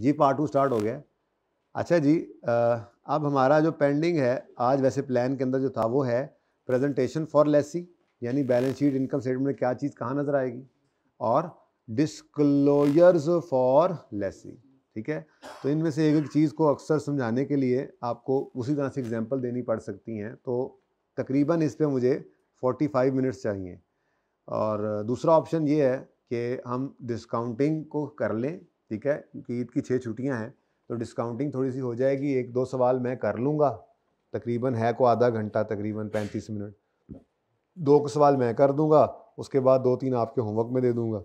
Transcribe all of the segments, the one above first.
जी part two start हो गया अच्छा जी अब हमारा जो पेंडिंग है आज वैसे प्लान के अंदर जो था वो है प्रेजेंटेशन फॉर लेसी यानी बैलेंस शीट इनकम स्टेटमेंट में क्या चीज़ कहाँ नज़र आएगी और डिस्कलोयर्स फॉर लेसी ठीक है तो इनमें से एक एक चीज़ को अक्सर समझाने के लिए आपको उसी तरह से एग्जाम्पल देनी पड़ सकती हैं तो तकरीबन इस पर मुझे 45 मिनट्स चाहिए और दूसरा ऑप्शन ये है कि हम डिस्काउंटिंग को कर लें ठीक है क्योंकि ईद की छः छुट्टियाँ हैं तो डिस्काउंटिंग थोड़ी सी हो जाएगी एक दो सवाल मैं कर लूँगा तकरीबन है को आधा घंटा तकरीबन पैंतीस मिनट दो को सवाल मैं कर दूँगा उसके बाद दो तीन आपके होमवर्क में दे दूँगा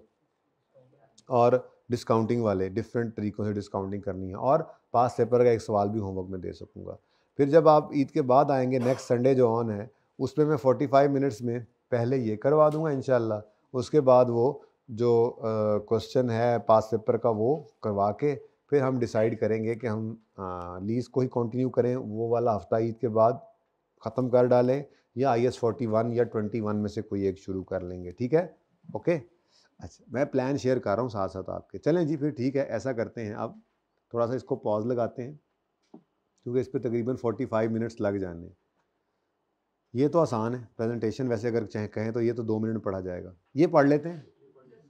और डिस्काउंटिंग वाले डिफरेंट तरीक़ों से डिस्काउंटिंग करनी है और पास पेपर का एक सवाल भी होमवर्क में दे सकूँगा फिर जब आप ईद के बाद आएंगे नेक्स्ट संडे जो ऑन है उसमें मैं 45 मिनट्स में पहले ये करवा दूंगा इन उसके बाद वो जो क्वेश्चन है पास पेपर का वो करवा के फिर हम डिसाइड करेंगे कि हम लीज़ को ही कंटिन्यू करें वो वाला हफ़्ता ईद के बाद ख़त्म कर डालें या आई एस फोर्टी वन या ट्वेंटी वन में से कोई एक शुरू कर लेंगे ठीक है ओके अच्छा मैं प्लान शेयर कर रहा हूँ साथ साथ आपके चलें जी फिर ठीक है ऐसा करते हैं अब थोड़ा सा इसको पॉज लगाते हैं क्योंकि इस पर तकरीबन फोर्टी फाइव मिनट्स लग जाने ये तो आसान है प्रेजेंटेशन वैसे अगर चाहे कहें तो ये तो दो मिनट पढ़ा जाएगा ये पढ़ लेते हैं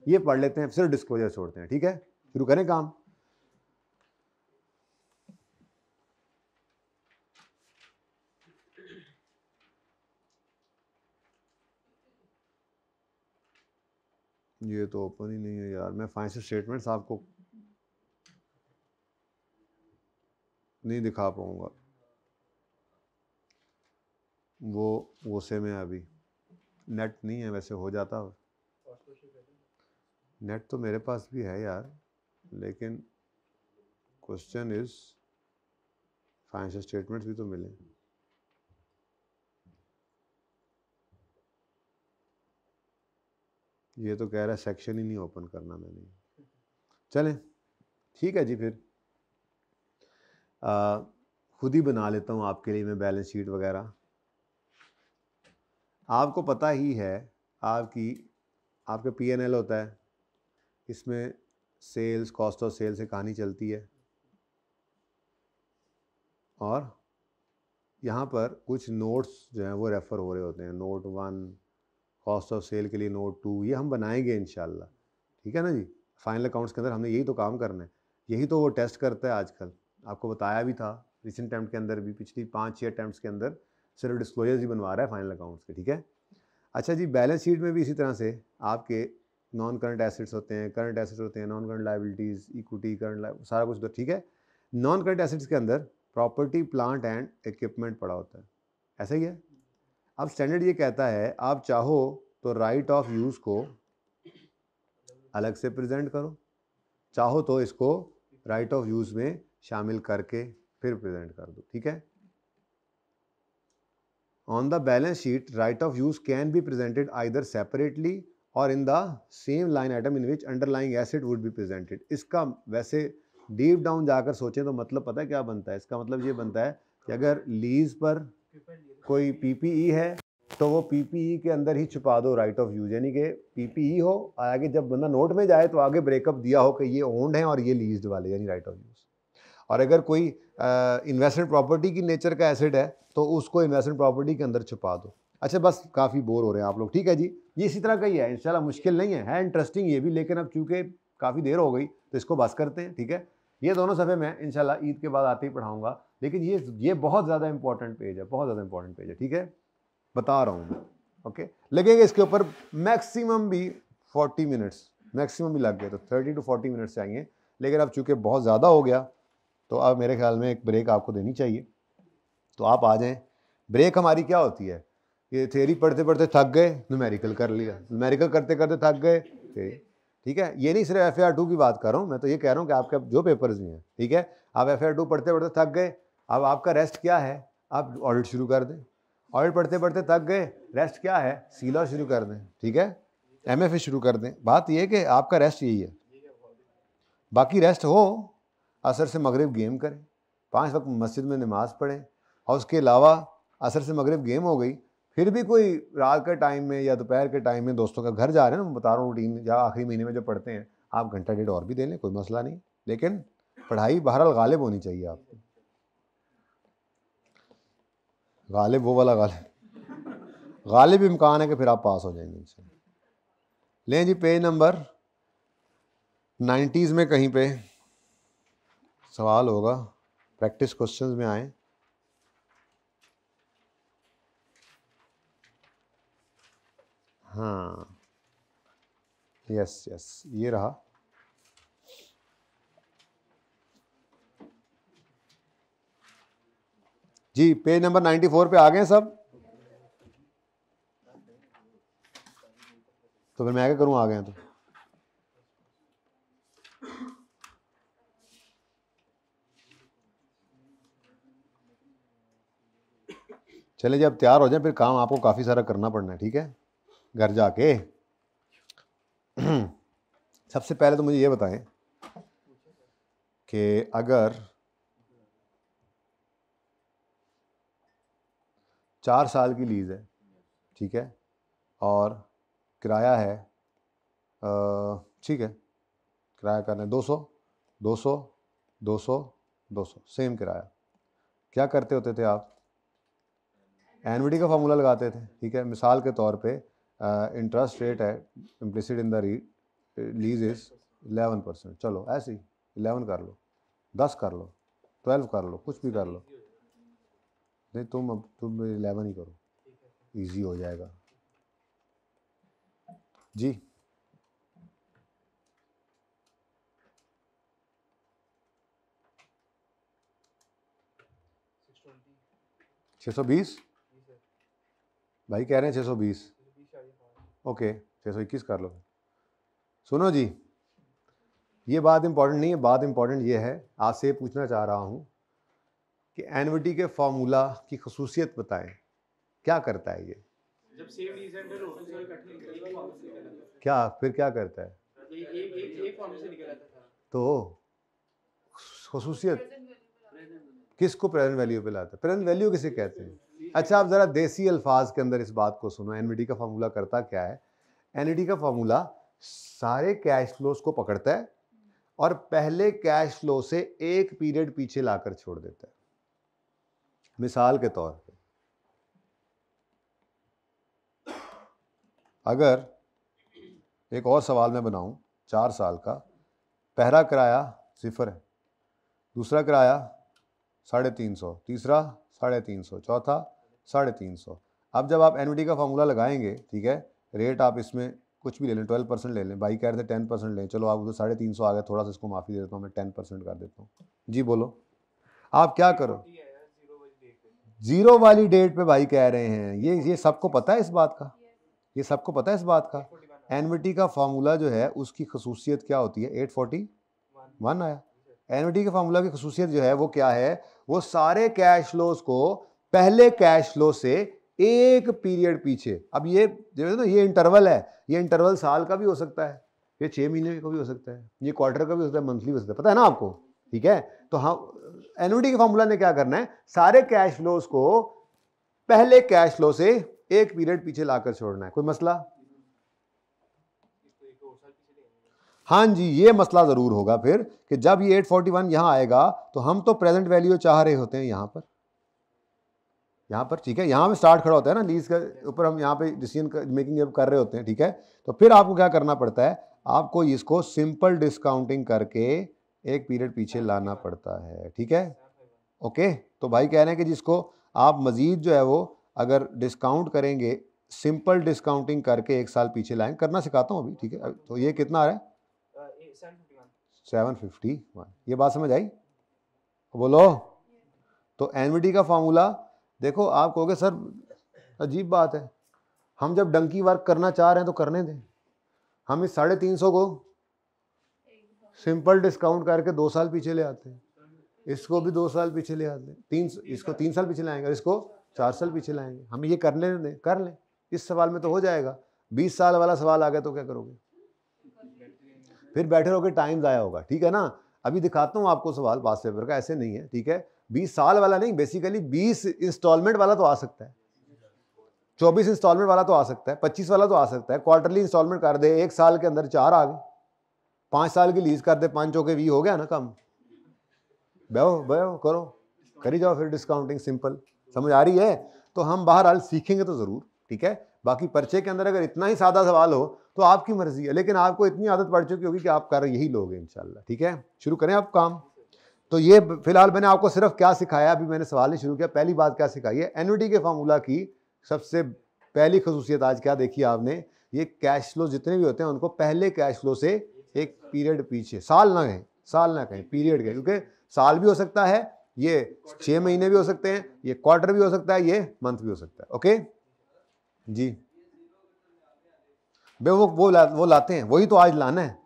ये पढ़ लेते हैं सिर्फ डिस्क्लोजर छोड़ते हैं ठीक है शुरू करें काम ये तो ओपन ही नहीं है यार मैं फाइनेंशियल स्टेटमेंट्स आपको नहीं दिखा पाऊंगा वो वो से में अभी नेट नहीं है वैसे हो जाता है नेट तो मेरे पास भी है यार लेकिन क्वेश्चन इज फाइनेंशियल स्टेटमेंट्स भी तो मिले ये तो कह रहा है सेक्शन ही नहीं ओपन करना मैंने चलें ठीक है जी फिर खुद ही बना लेता हूँ आपके लिए मैं बैलेंस शीट वगैरह आपको पता ही है आपकी आपके पीएनएल होता है इसमें सेल्स कॉस्ट ऑफ सेल्स से कहानी चलती है और यहाँ पर कुछ नोट्स जो हैं वो रेफ़र हो रहे होते हैं note one cost of sale के लिए नोट टू ये हम बनाएंगे इन ठीक है ना जी फाइनल अकाउंट्स के अंदर हमने यही तो काम करना है यही तो वो टेस्ट करता है आजकल आपको बताया भी था रिसेंट अटैम्प्ट के अंदर भी पिछली पाँच छः अटैम्प्ट के अंदर सिर्फ डिस्क्लोजर्स ही बनवा रहा है फाइनल अकाउंट्स के ठीक है अच्छा जी बैलेंस शीट में भी इसी तरह से आपके नॉन करंट एसेट्स होते हैं करंट एसेट्स होते हैं non current liabilities equity current सारा कुछ तो ठीक है नॉन करंट एसेट्स के अंदर प्रॉपर्टी प्लांट एंड इक्विपमेंट पड़ा होता है ऐसा ही है अब स्टैंडर्ड ये कहता है आप चाहो तो राइट ऑफ यूज़ को अलग से प्रेजेंट करो चाहो तो इसको राइट ऑफ यूज़ में शामिल करके फिर प्रेजेंट कर दो ठीक है on the balance sheet right of use can be presented either separately or in the same line item in which underlying asset would be presented इसका वैसे डीप डाउन जाकर सोचें तो मतलब पता है क्या बनता है इसका मतलब ये बनता है कि अगर लीज पर कोई पीपीई e है तो वो पीपीई e के अंदर ही छुपा दो राइट ऑफ यूज यानी कि पीपीई e हो आगे जब बंदा नोट में जाए तो आगे ब्रेकअप दिया हो कि ये ओन्ड हैं और ये लीज वाले यानी राइट ऑफ यूज़ और अगर कोई इन्वेस्टमेंट प्रॉपर्टी की नेचर का एसेट है तो उसको इन्वेस्टमेंट प्रॉपर्टी के अंदर छुपा दो अच्छा बस काफ़ी बोर हो रहे हैं आप लोग ठीक है जी ये इसी तरह का ही है इंशाल्लाह मुश्किल नहीं है है इंटरेस्टिंग ये भी लेकिन अब चूँकि काफ़ी देर हो गई तो इसको बस करते हैं ठीक है ये दोनों सफ़े मैं इंशाल्लाह ईद के बाद आते ही पढ़ाऊँगा लेकिन ये ये बहुत ज़्यादा इंपॉर्टेंट पेज है बहुत ज़्यादा इंपॉर्टेंट पेज है ठीक है बता रहा हूँ मैं ओके लगेंगे इसके ऊपर मैक्सिमम भी फोर्टी मिनट्स मैक्सिमम भी लग गए तो थर्टी टू फोर्टी मिनट्स चाहिए लेकिन अब चूँकि बहुत ज़्यादा हो गया तो अब मेरे ख्याल में एक ब्रेक आपको देनी चाहिए तो आप आ जाएँ ब्रेक हमारी क्या होती है ये थेरी पढ़ते पढ़ते थक गए नुमेरिकल कर लिया नुमेरिकल करते करते थक गए ठीक है ये नहीं सिर्फ एफ आर टू की बात कर रहा हूँ मैं तो ये कह रहा हूँ कि आपके जो पेपर्स भी हैं ठीक है आप एफ आर टू पढ़ते पढ़ते थक गए अब आपका रेस्ट क्या है आप ऑडिट शुरू कर दें ऑडिट पढ़ते पढ़ते थक गए रेस्ट क्या है सीला शुरू कर दें ठीक है एम एफ ए शुरू कर दें बात यह कि आपका रेस्ट यही है बाकी रेस्ट हो असर से मगरब गेम करें पाँच वक्त मस्जिद में नमाज़ पढ़ें और उसके अलावा असर से मगरब गेम हो गई फिर भी कोई रात के टाइम में या दोपहर के टाइम में दोस्तों का घर जा रहे हैं ना बता रहा हूँ रूटीन या आखिरी महीने में जो पढ़ते हैं आप घंटा डेढ़ और भी दे लें कोई मसला नहीं लेकिन पढ़ाई बहरहाल गालिब होनी चाहिए आपको गालिब वो वाला गालिब गालिब इम्कान है कि फिर आप पास हो जाएंगे इनसे लें जी पेज नंबर नाइन्टीज़ में कहीं पे सवाल होगा प्रैक्टिस क्वेश्चंस में आए हाँ यस यस ये रहा जी पेज नंबर नाइन्टी फोर पे आ गए सब तो फिर मैं क्या करूं आ गए तो चले जब तैयार हो जाए फिर काम आपको काफ़ी सारा करना पड़ना है ठीक है घर जाके सबसे पहले तो मुझे ये बताएं कि अगर चार साल की लीज़ है ठीक है और किराया है ठीक है किराया करना है दो सौ दो सौ दो सौ दो सौ सेम किराया क्या करते होते थे आप एनविटी का फार्मूला लगाते थे ठीक है मिसाल के तौर पे इंटरेस्ट रेट है implicit in the lease is eleven percent चलो ऐसे ही इलेवन कर लो दस कर लो ट्वेल्व कर लो कुछ भी कर लो नहीं तुम अब तुम इलेवन ही करो इजी हो जाएगा जी छः सौ बीस भाई कह रहे हैं छः सौ बीस ओके छः सौ इक्कीस कर लो सुनो जी ये बात इम्पॉर्टेंट नहीं है बात इम्पॉर्टेंट ये है आपसे पूछना चाह रहा हूँ कि एनविटी के फार्मूला की खसूसियत बताएं क्या करता है ये जब सेम तो क्या फिर क्या करता है तो खसूसियत किसको प्रेजेंट वैल्यू पे लाता है प्रेजेंट वैल्यू किसे कहते हैं अच्छा आप ज़रा देसी अल्फाज के अंदर इस बात को सुनो एन का फार्मूला करता क्या है एन का फार्मूला सारे कैश फ्लोज को पकड़ता है और पहले कैश फ्लो से एक पीरियड पीछे लाकर छोड़ देता है मिसाल के तौर पे अगर एक और सवाल मैं बनाऊं चार साल का पहला किराया सिफर है दूसरा किराया साढ़े तीन सौ तीसरा साढ़े तीन सौ चौथा साढ़े तीन सौ अब जब आप एन का फार्मूला लगाएंगे ठीक है रेट आप इसमें कुछ भी ले लें ट्वेल्व परसेंट ले लें भाई कह रहे थे टेन परसेंट लें चलो आप उधर साढ़े तीन सौ आ गए थोड़ा सा इसको माफ़ी दे देता हूँ मैं टेन परसेंट कर देता हूँ जी बोलो आप क्या करो जीरो वाली डेट पे भाई कह रहे हैं ये ये सबको पता है इस बात का ये सबको पता है इस बात का एनविटी का फार्मूला जो है उसकी खसूसियत क्या होती है एट फोर्टी वन आया एनविटी के फार्मूला की खसूसियत जो है वो क्या है वो सारे कैश फ्लोज को पहले कैश फ्लो से एक पीरियड पीछे अब ये देखो ना ये इंटरवल है ये इंटरवल साल का भी हो सकता है ये छः महीने का भी हो सकता है ये क्वार्टर का भी हो सकता है मंथली हो सकता है पता है ना आपको ठीक है तो हम हाँ, एनुटी के फॉर्मूला ने क्या करना है सारे कैश फ्लोज को पहले कैश फ्लो से एक पीरियड पीछे लाकर छोड़ना है कोई मसला हाँ जी ये मसला ज़रूर होगा फिर कि जब ये 841 यहाँ आएगा तो हम तो प्रेजेंट वैल्यू चाह रहे होते हैं यहाँ पर यहाँ पर ठीक है यहाँ पे स्टार्ट खड़ा होता है ना लीज के ऊपर हम यहाँ पे डिसीजन मेकिंग जब कर रहे होते हैं ठीक है तो फिर आपको क्या करना पड़ता है आपको इसको सिंपल डिस्काउंटिंग करके एक पीरियड पीछे लाना पड़ता है ठीक है ओके तो भाई कह रहे हैं कि जिसको आप मज़ीद जो है वो अगर डिस्काउंट करेंगे सिंपल डिस्काउंटिंग करके एक साल पीछे लाएंगे करना सिखाता हूँ अभी ठीक है तो ये कितना आ रहा है सेवन फिफ्टी वन ये बात समझ आई बोलो तो एनवीडी का फॉर्मूला देखो आप कहोगे सर अजीब बात है हम जब डंकी वर्क करना चाह रहे हैं तो करने दें हम इस साढ़े तीन सौ को सिंपल डिस्काउंट करके दो साल पीछे ले आते हैं इसको भी दो साल पीछे ले आते हैं तीन इसको तीन साल पीछे लाएंगे इसको चार साल पीछे लाएंगे हम ये कर लेने दें कर लें इस सवाल में तो हो जाएगा बीस साल वाला सवाल आ गया तो क्या करोगे फिर बैठे रहोगे टाइम ज़ाया होगा ठीक है ना अभी दिखाता हूँ आपको सवाल पास पेपर का ऐसे नहीं है ठीक है बीस साल वाला नहीं बेसिकली बीस इंस्टॉलमेंट वाला तो आ सकता है चौबीस इंस्टॉलमेंट वाला तो आ सकता है पच्चीस वाला तो आ सकता है क्वार्टरली इंस्टॉलमेंट कर दे एक साल के अंदर चार आ गए पाँच साल की लीज कर दे पाँच चौके वी हो गया ना कम बहो बहो करो करी जाओ फिर डिस्काउंटिंग सिंपल समझ आ रही है तो हम बाहर हाल सीखेंगे तो ज़रूर ठीक है बाकी पर्चे के अंदर अगर इतना ही सादा सवाल हो तो आपकी मर्जी है लेकिन आपको इतनी आदत पड़ चुकी होगी कि आप कर यही लोगे इन ठीक है शुरू करें आप काम तो ये फिलहाल मैंने आपको सिर्फ क्या सिखाया अभी मैंने सवाल नहीं शुरू किया पहली बात क्या सिखाई है एनुटी के फार्मूला की सबसे पहली खसूसियत आज क्या देखी आपने ये कैश फ्लो जितने भी होते हैं उनको पहले कैश फ्लो से एक पीरियड पीछे साल ना कहें साल ना कहें पीरियड कहें क्योंकि साल भी हो सकता है ये छः महीने भी हो सकते हैं ये क्वार्टर भी हो सकता है ये मंथ भी हो सकता है ओके जी वो वो ला, वो लाते हैं वही तो आज लाना है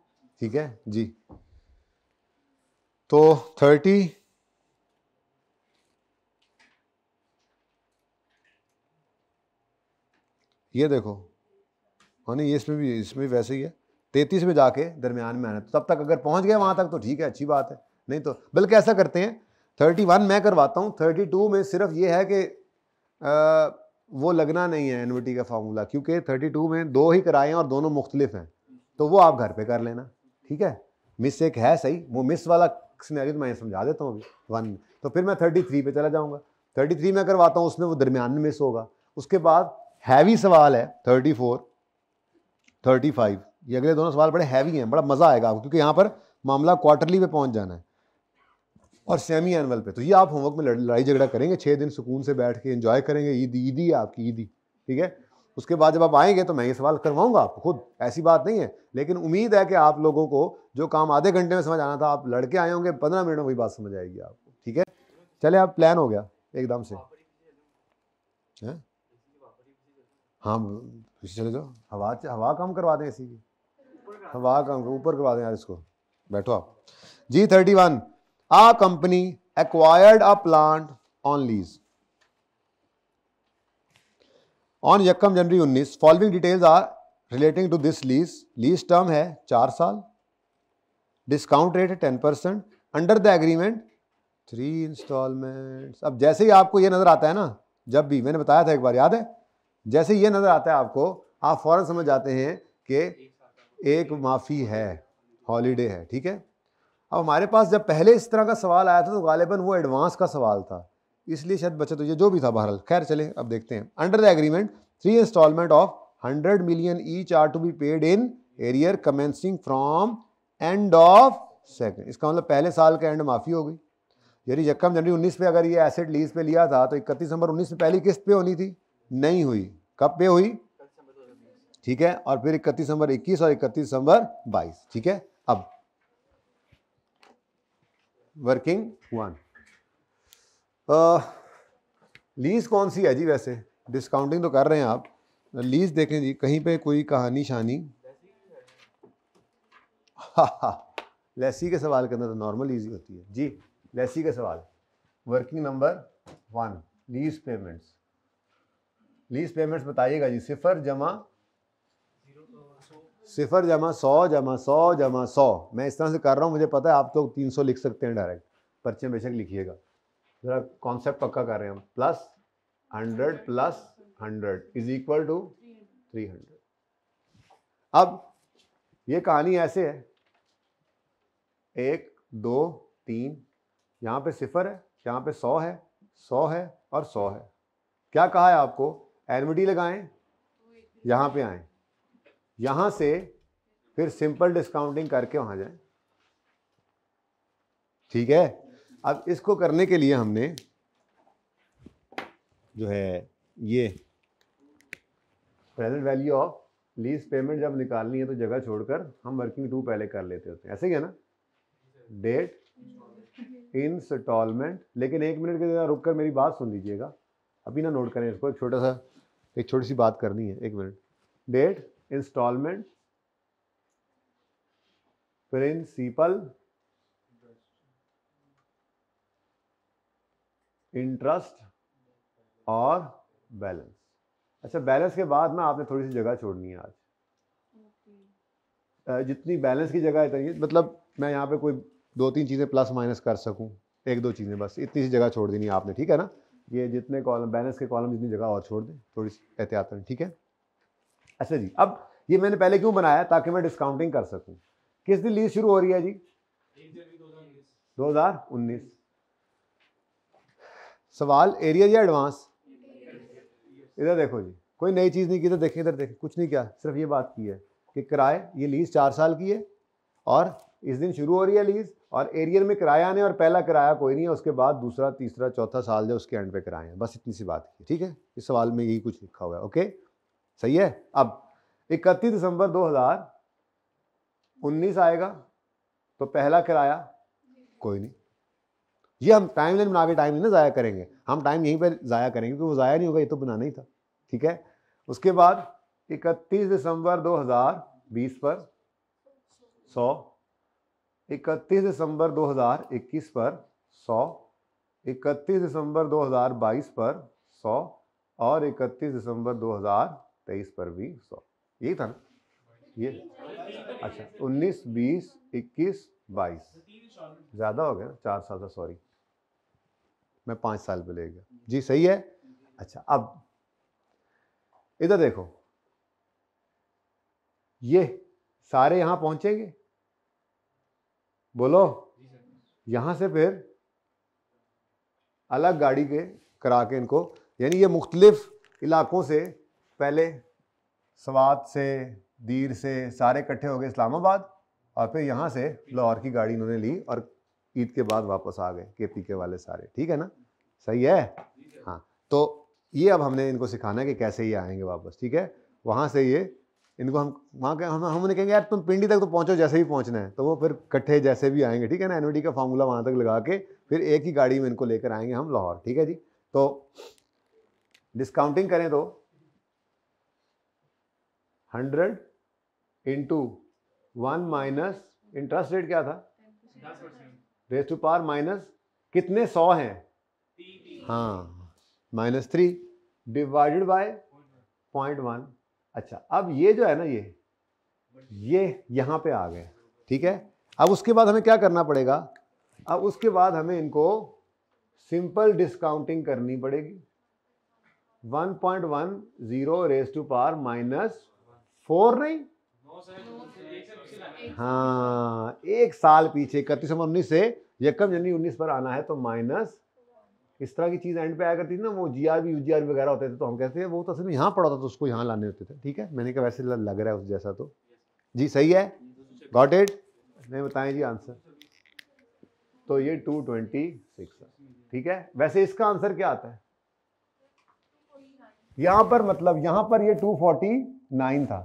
ठीक है जी तो थर्टी ये देखो हाँ नहीं इसमें भी इसमें भी वैसे ही है तैतीस में जाके दरमियान में आना तो तब तक अगर पहुंच गए वहाँ तक तो ठीक है अच्छी बात है नहीं तो बल्कि ऐसा करते हैं थर्टी वन मैं करवाता हूँ थर्टी टू में सिर्फ ये है कि आ, वो लगना नहीं है एनविटी का फार्मूला क्योंकि थर्टी टू में दो ही कराए हैं और दोनों मुख्तलिफ हैं तो वो आप घर पे कर लेना ठीक है मिस एक है सही वो मिस वाला सिनेरियो तो मैं समझा देता हूँ अभी वन में तो फिर मैं थर्टी थ्री पे चला जाऊँगा थर्टी थ्री में करवाता हूँ उसमें वो दरमियान में मिस होगा उसके बाद हैवी सवाल है थर्टी फोर थर्टी फाइव ये अगले दोनों सवाल बड़े हैवी हैं बड़ा मज़ा आएगा आपको क्योंकि यहाँ पर मामला क्वार्टरली पे पहुँच जाना है और सेमी एनअल पे तो ये आप होमवर्क में लड़ाई झगड़ा करेंगे छः दिन सुकून से बैठ के इन्जॉय करेंगे ईद ईदी है आपकी ईदी ठीक है उसके बाद जब आप आएंगे तो मैं ये सवाल करवाऊंगा आपको खुद ऐसी बात नहीं है लेकिन उम्मीद है कि आप लोगों को जो काम आधे घंटे में समझ आना था आप लड़के आए होंगे पंद्रह मिनट में वही बात समझ आएगी आपको ठीक है चले आप प्लान हो गया एकदम से हाँ पीछे चले जाओ हवा हवा काम करवा दें ऐसी हवा काम ऊपर करवा दें यार इसको बैठो आप जी thirty one a company acquired a plant on lease on यकम जनवरी 19 following details are relating to this lease lease term है चार साल डिस्काउंट रेट है ten percent under the agreement three instalments अब जैसे ही आपको ये नज़र आता है ना जब भी मैंने बताया था एक बार याद है जैसे ये नज़र आता है आपको आप फौरन समझ जाते हैं कि एक माफ़ी है हॉलीडे है ठीक है अब हमारे पास जब पहले इस तरह का सवाल आया था तो गालिबा वो एडवांस का सवाल था इसलिए शायद बचत तो हुई है जो भी था बहरहाल खैर चले अब देखते हैं under the agreement three instalment of hundred million each are to be paid in arrear commencing from end of second इसका मतलब पहले साल का एंड माफ़ी हो गई यदि यक्कम जनवरी उन्नीस पे अगर ये एसेट लीज पे लिया था तो इकतीस नंबर उन्नीस में पहली किस्त पे होनी थी नहीं हुई कब पे हुई ठीक है और फिर इकतीस दिसंबर इक्कीस और इकतीस दिसंबर बाईस ठीक है अब वर्किंग वन लीज़ कौन सी है जी वैसे डिस्काउंटिंग तो कर रहे हैं आप लीज़ देखें जी कहीं पे कोई कहानी शानी हाँ हाँ लेसी के सवाल के अंदर तो नॉर्मल ईजी होती है जी लेसी के सवाल working number one lease payments lease payments बताइएगा जी सिफर जमा सिफर जमा सौ जमा सौ जमा सौ मैं इस तरह से कर रहा हूँ मुझे पता है आप तो तीन सौ लिख सकते हैं डायरेक्ट पर्चे बेशक लिखिएगा जरा कॉन्सेप्ट पक्का कर रहे हैं हम plus hundred plus hundred is equal to three hundred अब ये कहानी ऐसे है एक दो तीन यहाँ पे सिफर है यहाँ पे सौ है सौ है और सौ है क्या कहा है आपको एनविडी लगाएं यहाँ पे आए यहाँ से फिर सिंपल डिस्काउंटिंग करके वहाँ जाएं ठीक है अब इसको करने के लिए हमने जो है ये present value of lease payment जब निकालनी है तो जगह छोड़कर हम वर्किंग टू पहले कर लेते होते हैं ऐसे ही है ना डेट इंस्टॉलमेंट लेकिन एक मिनट के जगह रुक कर मेरी बात सुन लीजिएगा अभी ना नोट करें इसको एक छोटा सा एक छोटी सी बात करनी है एक minute date instalment principal interest और बैलेंस अच्छा बैलेंस के बाद ना आपने थोड़ी सी जगह छोड़नी है आज जितनी बैलेंस की जगह है मतलब मैं यहाँ पे कोई दो तीन चीज़ें प्लस माइनस कर सकूँ एक दो चीज़ें बस इतनी सी जगह छोड़ देनी आपने ठीक है ना ये जितने कॉलम बैलेंस के कॉलम जितनी जगह और छोड़ दें थोड़ी सी एहतियातन ठीक है अच्छा जी अब ये मैंने पहले क्यों बनाया ताकि मैं डिस्काउंटिंग कर सकूँ किस दिन लीज शुरू हो रही है जी दो हज़ार उन्नीस सवाल एरियर या एडवांस इधर देखो जी कोई नई चीज़ नहीं की तो देखें इधर देखें कुछ नहीं किया सिर्फ ये बात की है कि किराए ये लीज़ चार साल की है और इस दिन शुरू हो रही है लीज़ और एरियर में किराया आने और पहला किराया कोई नहीं है उसके बाद दूसरा तीसरा चौथा साल जो उसके एंड पे किराए हैं बस इतनी सी बात की ठीक है इस सवाल में यही कुछ लिखा हुआ है ओके सही है अब इकतीस दिसंबर दो आएगा तो पहला किराया कोई नहीं ये हम टाइम लाइन बना के टाइम नहीं ना ज़ाया करेंगे हम टाइम यहीं पर ज़ाया करेंगे क्योंकि वो ज़ाया नहीं होगा ये तो बनाना ही था ठीक है उसके बाद इकतीस दिसंबर 2020 पर सौ इकतीस दिसंबर 2021 पर सौ इकतीस दिसंबर 2022 पर सौ और इकतीस दिसंबर 2023 पर भी सौ यही था ना ये अच्छा उन्नीस बीस इक्कीस बाईस ज़्यादा हो गया ना चार साल का सॉरी मैं पाँच साल पे ले गया जी सही है अच्छा अब इधर देखो ये सारे यहाँ पहुँचेंगे बोलो यहाँ से फिर अलग गाड़ी के करा के इनको यानी ये मुख्तलिफ इलाकों से पहले सवात से दीर से सारे इकट्ठे हो गए इस्लामाबाद और फिर यहाँ से लाहौर की गाड़ी इन्होंने ली और ईद के बाद वापस आ गए के पी के वाले सारे ठीक है ना सही है हाँ तो ये अब हमने इनको सिखाना है कि कैसे ये आएंगे वापस ठीक है वहाँ से ये इनको हम वहाँ के हम हम उन्हें कहेंगे यार तुम पिंडी तक तो पहुँचो जैसे ही पहुँचना है तो वो फिर इकट्ठे जैसे भी आएंगे ठीक है ना एनओडी का फार्मूला वहाँ तक लगा के फिर एक ही गाड़ी में इनको लेकर आएंगे हम लाहौर ठीक है जी तो डिस्काउंटिंग करें तो hundred into one minus interest rate क्या था रेस टू पावर माइनस कितने सौ हैं हाँ minus three divided by point one अच्छा अब ये जो है ना ये ये यहाँ पे आ गए ठीक है अब उसके बाद हमें क्या करना पड़ेगा अब उसके बाद हमें इनको सिंपल डिस्काउंटिंग करनी पड़ेगी 1.10 raise to power minus four नहीं हाँ एक साल पीछे इकतीस नवंबर उन्नीस से यकम जनवरी उन्नीस पर आना है तो माइनस इस तरह की चीज़ एंड पे आया करती थी ना वो G R U G R वगैरह होते थे तो हम कहते हैं वो तो असल में यहाँ पड़ा था तो उसको यहाँ लाने होते थे ठीक है मैंने कहा वैसे लग रहा है उस जैसा तो जी सही है गॉट इट नहीं बताएं जी आंसर तो ये टू ट्वेंटी सिक्स ठीक है वैसे इसका आंसर क्या आता है यहाँ पर मतलब यहाँ पर ये टू फोर्टी नाइन था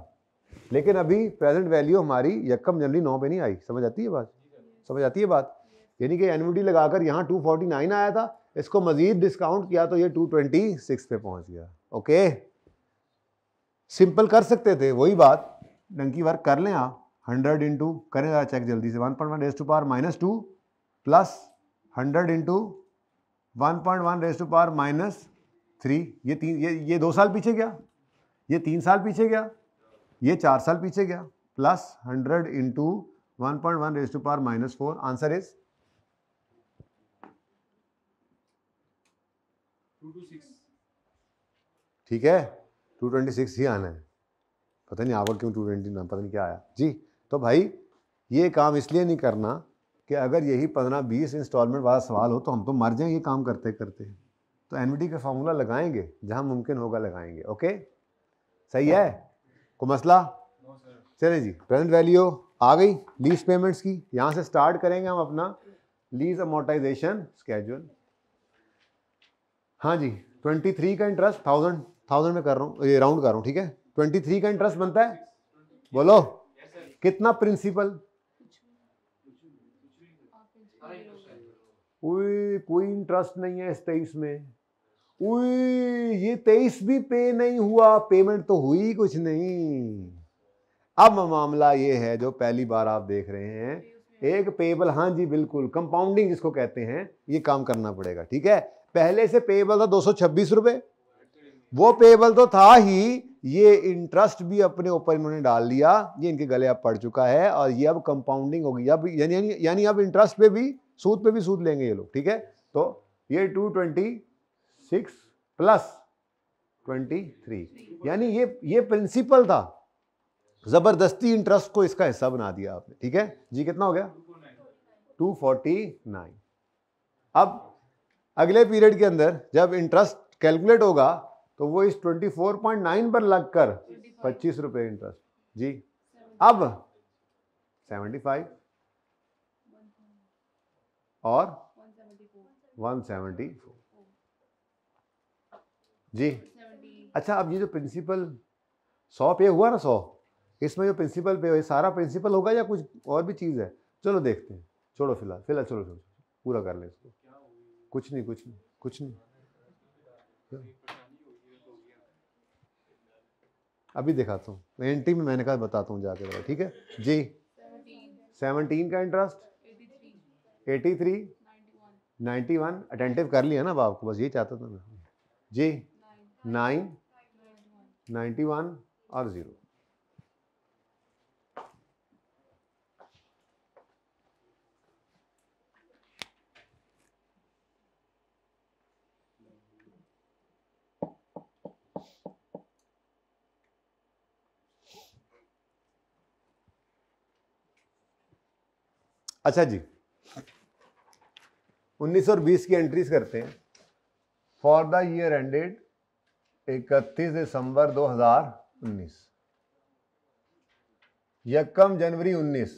लेकिन अभी प्रेजेंट वैल्यू हमारी यकम जनवरी नौ पे नहीं आई समझ आती है बात समझ आती है बात यानी कि एनविटी लगाकर यहाँ टू फोर्टी नाइन आया था इसको मजीद डिस्काउंट किया तो ये टू ट्वेंटी सिक्स पे पहुँच गया ओके सिंपल कर सकते थे वही बात डंकी वर्क कर लें आप हंड्रेड इंटू करें ज़रा चेक जल्दी से one point one raise to power minus two plus hundred into one point one raise to power minus three ये तीन ये ये दो साल पीछे गया ये तीन साल पीछे गया ये चार साल पीछे गया plus hundred into one point one raise to power minus four answer is ठीक है टू ट्वेंटी सिक्स ही आना है पता नहीं आवर क्यों टू ट्वेंटी नाम पता नहीं क्या आया जी तो भाई ये काम इसलिए नहीं करना कि अगर यही पंद्रह बीस इंस्टॉलमेंट वाला सवाल हो तो हम तो मर जाएं ये काम करते करते तो एनवीटी का फॉर्मूला लगाएंगे जहां मुमकिन होगा लगाएंगे ओके सही है को मसला चले जी प्रेजेंट वैल्यू आ गई लीज पेमेंट्स की यहाँ से स्टार्ट करेंगे हम अपना लीज अमोर्टाइजेशन स्केजुअल हाँ जी 23 का इंटरेस्ट थाउजेंड थाउजेंड में कर रहा हूँ ये राउंड कर रहा हूँ ठीक है 23 का इंटरेस्ट बनता है बोलो कितना प्रिंसिपल कोई कोई इंटरेस्ट नहीं है इस तेईस में ये तेईस भी पे नहीं हुआ पेमेंट तो हुई कुछ नहीं अब मामला ये है जो पहली बार आप देख रहे हैं एक पेबल हाँ जी बिल्कुल कंपाउंडिंग जिसको कहते हैं ये काम करना पड़ेगा ठीक है पहले से पेबल था दो सौ छब्बीस रुपये वो पेबल तो था ही ये इंटरेस्ट भी अपने ऊपर इन्होंने डाल लिया ये इनके गले अब पड़ चुका है और ये अब कंपाउंडिंग होगी अब यानी यानी अब इंटरेस्ट पे भी सूद पे भी सूद लेंगे ये लोग ठीक है तो ये two twenty six plus twenty three यानी ये ये प्रिंसिपल था जबरदस्ती इंटरेस्ट को इसका हिस्सा बना दिया आपने ठीक है जी कितना हो गया टू फोर्टी नाइन अब अगले पीरियड के अंदर जब इंटरेस्ट कैलकुलेट होगा तो वो इस ट्वेंटी फोर पॉइंट नाइन पर लगकर पच्चीस रुपए इंटरेस्ट जी अब सेवेंटी फाइव और वन सेवेंटी फोर जी अच्छा अब ये जो प्रिंसिपल सौ पे हुआ ना सौ इसमें जो प्रिंसिपल पे हुआ सारा प्रिंसिपल होगा या कुछ और भी चीज़ है चलो देखते हैं छोड़ो फिलहाल फिलहाल चलो छोड़ो पूरा कर लें इसको कुछ नहीं कुछ नहीं कुछ नहीं अभी दिखाता हूँ एंट्री में मैंने कहा बताता हूँ जाके बड़ा ठीक है जी सेवनटीन का interest eighty three ninety one attentive कर लिया ना अब आपको बस ये चाहता था मैं जी नाइन नाइन्टी वन और ज़ीरो अच्छा जी 1920 की एंट्रीज करते हैं फॉर द ईयर एंडेड इकतीस दिसंबर 2019 यकम जनवरी 19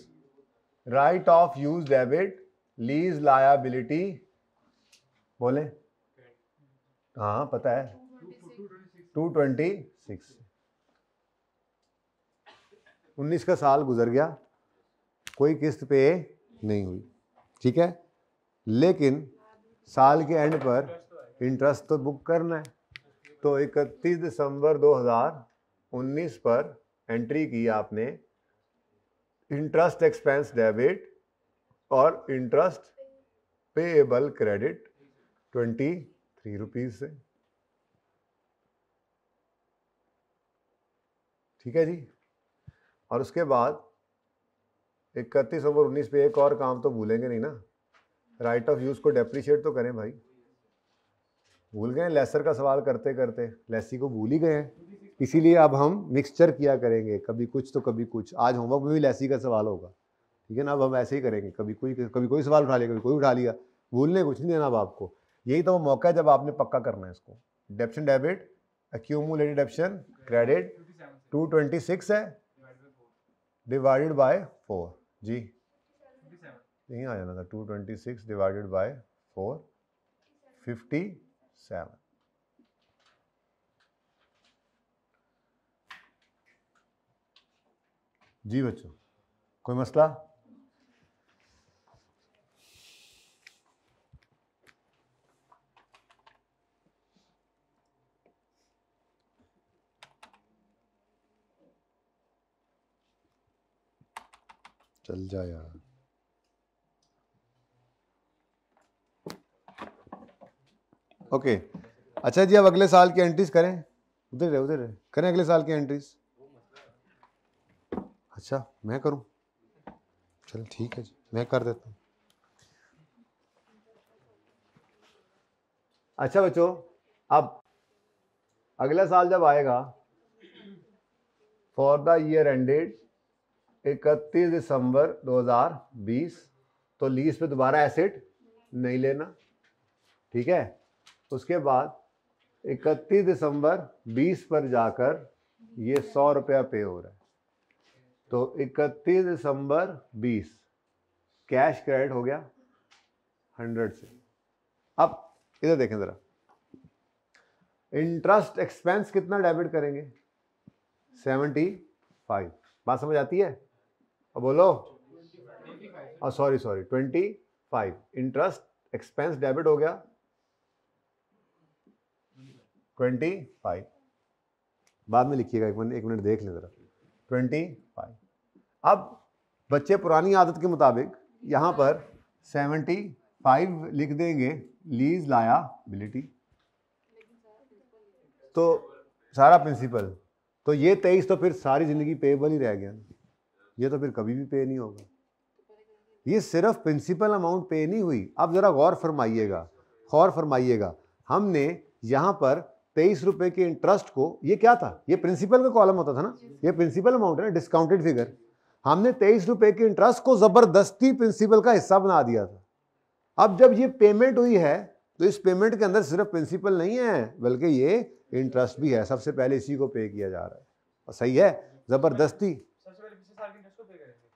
right of use debit lease liability बोले हाँ पता है टू ट्वेंटी सिक्स उन्नीस का साल गुजर गया कोई किस्त पे नहीं हुई ठीक है लेकिन साल के एंड पर इंटरेस्ट तो बुक करना है तो 31 दिसंबर 2019 पर एंट्री की आपने इंटरेस्ट एक्सपेंस डेबिट और interest payable credit twenty three rupees से ठीक है जी और उसके बाद इकतीस नंबर उन्नीस पे एक और काम तो भूलेंगे नहीं ना राइट ऑफ यूज़ को डेप्रिशिएट तो करें भाई भूल गए लेसर का सवाल करते करते लेसी को भूल ही गए हैं इसीलिए अब हम मिक्सचर किया करेंगे कभी कुछ तो कभी कुछ आज होमवर्क में भी लेसी का सवाल होगा ठीक है ना अब हम ऐसे ही करेंगे कभी कोई कभी कोई सवाल उठा लिया कभी कोई उठा लिया भूलने कुछ नहीं देना अब आपको यही तो वो मौका है जब आपने पक्का करना है इसको depreciation debit accumulated depreciation credit two twenty six है डिवाइडेड बाय फोर जी यहीं आ जाना था two twenty six divided by four fifty 7. जी बच्चों कोई मसला चल जाए यार ओके अच्छा जी अब अगले साल की एंट्रीज करें उधर रहे उधर रहे करें अगले साल की एंट्रीज अच्छा मैं करूं चल ठीक है जी मैं कर देता हूँ अच्छा बच्चों अब अगला साल जब आएगा फॉर द ईयर एंडेड 31 दिसंबर 2020 तो लीज पे दोबारा एसेट नहीं लेना ठीक है उसके बाद 31 दिसंबर 20 पर जाकर ये सौ रुपया पे हो रहा है तो 31 दिसंबर 20 कैश क्रेडिट हो गया 100 से अब इधर देखें ज़रा इंटरेस्ट एक्सपेंस कितना डेबिट करेंगे 75 बात समझ आती है अब बोलो sorry sorry 25 interest expense debit हो गया ट्वेंटी फाइव बाद में लिखिएगा एक मिनट एक मिनट देख लें ज़रा ट्वेंटी फाइव अब बच्चे पुरानी आदत के मुताबिक यहाँ पर सेवेंटी फाइव लिख देंगे लीज लायाबिलिटी तो सारा प्रिंसिपल तो ये तेईस तो फिर सारी ज़िंदगी पेबल ही रह गया ये तो फिर कभी भी पे नहीं होगा ये सिर्फ प्रिंसिपल अमाउंट पे नहीं हुई अब ज़रा गौर फरमाइएगा गौर फरमाइएगा हमने यहाँ पर तेईस रुपए के इंटरेस्ट को ये क्या था ये प्रिंसिपल का कॉलम होता था ना ये प्रिंसिपल अमाउंट है ना डिस्काउंटेड फिगर हमने तेईस रुपए के इंटरेस्ट को ज़बरदस्ती प्रिंसिपल का हिस्सा बना दिया था अब जब ये पेमेंट हुई है तो इस पेमेंट के अंदर सिर्फ प्रिंसिपल नहीं है बल्कि ये इंटरेस्ट भी है सबसे पहले इसी को पे किया जा रहा है और सही है ज़बरदस्ती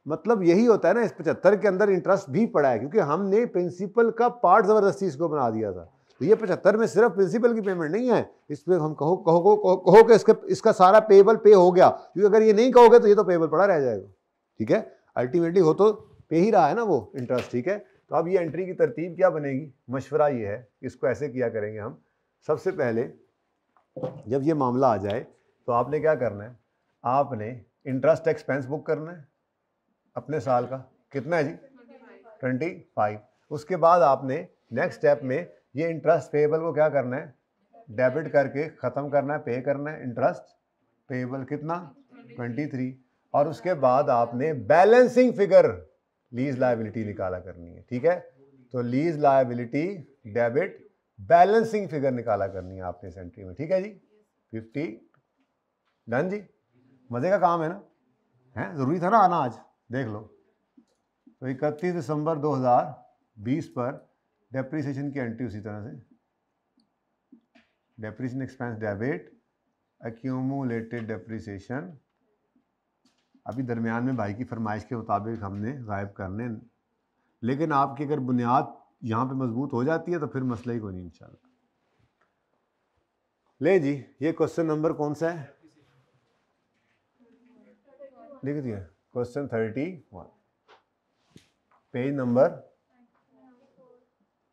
मतलब यही होता है ना इस पचहत्तर के अंदर इंटरेस्ट भी पड़ा है क्योंकि हमने प्रिंसिपल का पार्ट ज़बरदस्ती इसको बना दिया था तो ये पचहत्तर में सिर्फ प्रिंसिपल की पेमेंट नहीं है इस पर हम कहो कहो कहो कहो, कि इसका इसका सारा पेबल पे हो गया क्योंकि अगर ये नहीं कहोगे तो ये तो पेबल पड़ा रह जाएगा ठीक है अल्टीमेटली हो तो पे ही रहा है ना वो इंटरेस्ट ठीक है तो अब ये एंट्री की तरतीब क्या बनेगी मशवरा ये है इसको ऐसे किया करेंगे हम सबसे पहले जब ये मामला आ जाए तो आपने क्या करना है आपने इंटरेस्ट एक्सपेंस बुक करना है अपने साल का कितना है जी ट्वेंटी फाइव उसके बाद आपने नेक्स्ट स्टेप में ये इंटरेस्ट पेबल को क्या करना है डेबिट करके ख़त्म करना है पे करना है इंटरेस्ट पेबल कितना ट्वेंटी थ्री और उसके बाद आपने बैलेंसिंग फिगर लीज लाइबिलिटी निकाला करनी है ठीक है तो lease liability debit balancing figure निकाला करनी है आपने इस एंट्री में ठीक है जी फिफ्टी डन जी मज़े का काम है ना है ज़रूरी था ना आना आज देख लो तो इकतीस दिसंबर 2020 पर डेप्रिसिएशन की एंट्री उसी तरह से depreciation expense debit accumulated depreciation अभी दरमियान में भाई की फरमाइश के मुताबिक हमने गायब करने लेकिन आपकी अगर बुनियाद यहाँ पे मजबूत हो जाती है तो फिर मसला ही कोई नहीं इंशाल्लाह ले जी ये क्वेश्चन नंबर कौन सा है लिख दिया question thirty one page number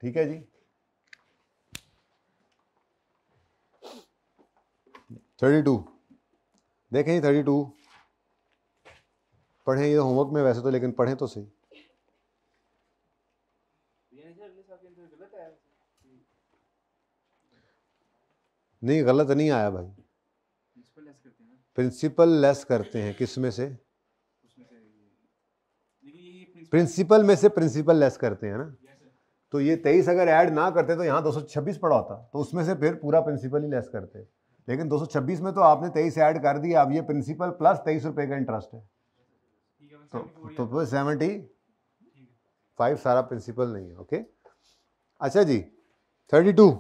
ठीक है जी थर्टी टू देखें जी थर्टी टू पढ़ें ये होमवर्क में वैसे तो लेकिन पढ़ें तो सही नहीं गलत नहीं आया भाई प्रिंसिपल लेस करते हैं किस में से प्रिंसिपल में से प्रिंसिपल लेस करते हैं ना तो ये तेईस अगर ऐड ना करते तो यहाँ 226 पड़ा होता तो उसमें से फिर पूरा प्रिंसिपल ही लेस करते लेकिन 226 में तो आपने तेईस ऐड कर दिया अब ये प्रिंसिपल प्लस तेईस रुपये का इंटरेस्ट है तो तो सेवेंटी फाइव सारा प्रिंसिपल नहीं है ओके अच्छा जी थर्टी टू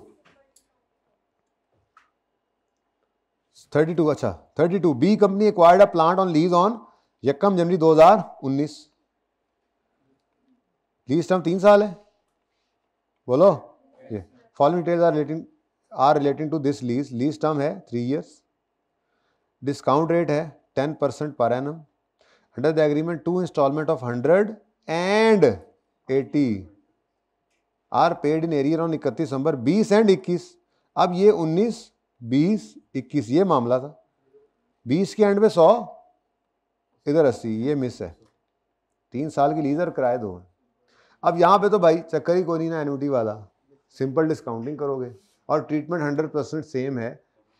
थर्टी टू अच्छा thirty two B company acquired a plant on lease on यकम जनवरी दो हजार उन्नीस लीज टर्म तीन साल है बोलो ये following details are relating are relating to this lease lease term है थ्री ईयर्स डिस्काउंट रेट है ten percent per annum under the agreement two installment of hundred and eighty are paid in arrear on इकतीस number बीस and इक्कीस अब ये उन्नीस बीस इक्कीस ये मामला था बीस के एंड में सौ इधर अस्सी ये मिस है तीन साल की लीजर किराए दो हैं अब यहाँ पे तो भाई चक्कर ही कोई नहीं ना एनुटी वाला सिंपल डिस्काउंटिंग करोगे और ट्रीटमेंट हंड्रेड परसेंट सेम है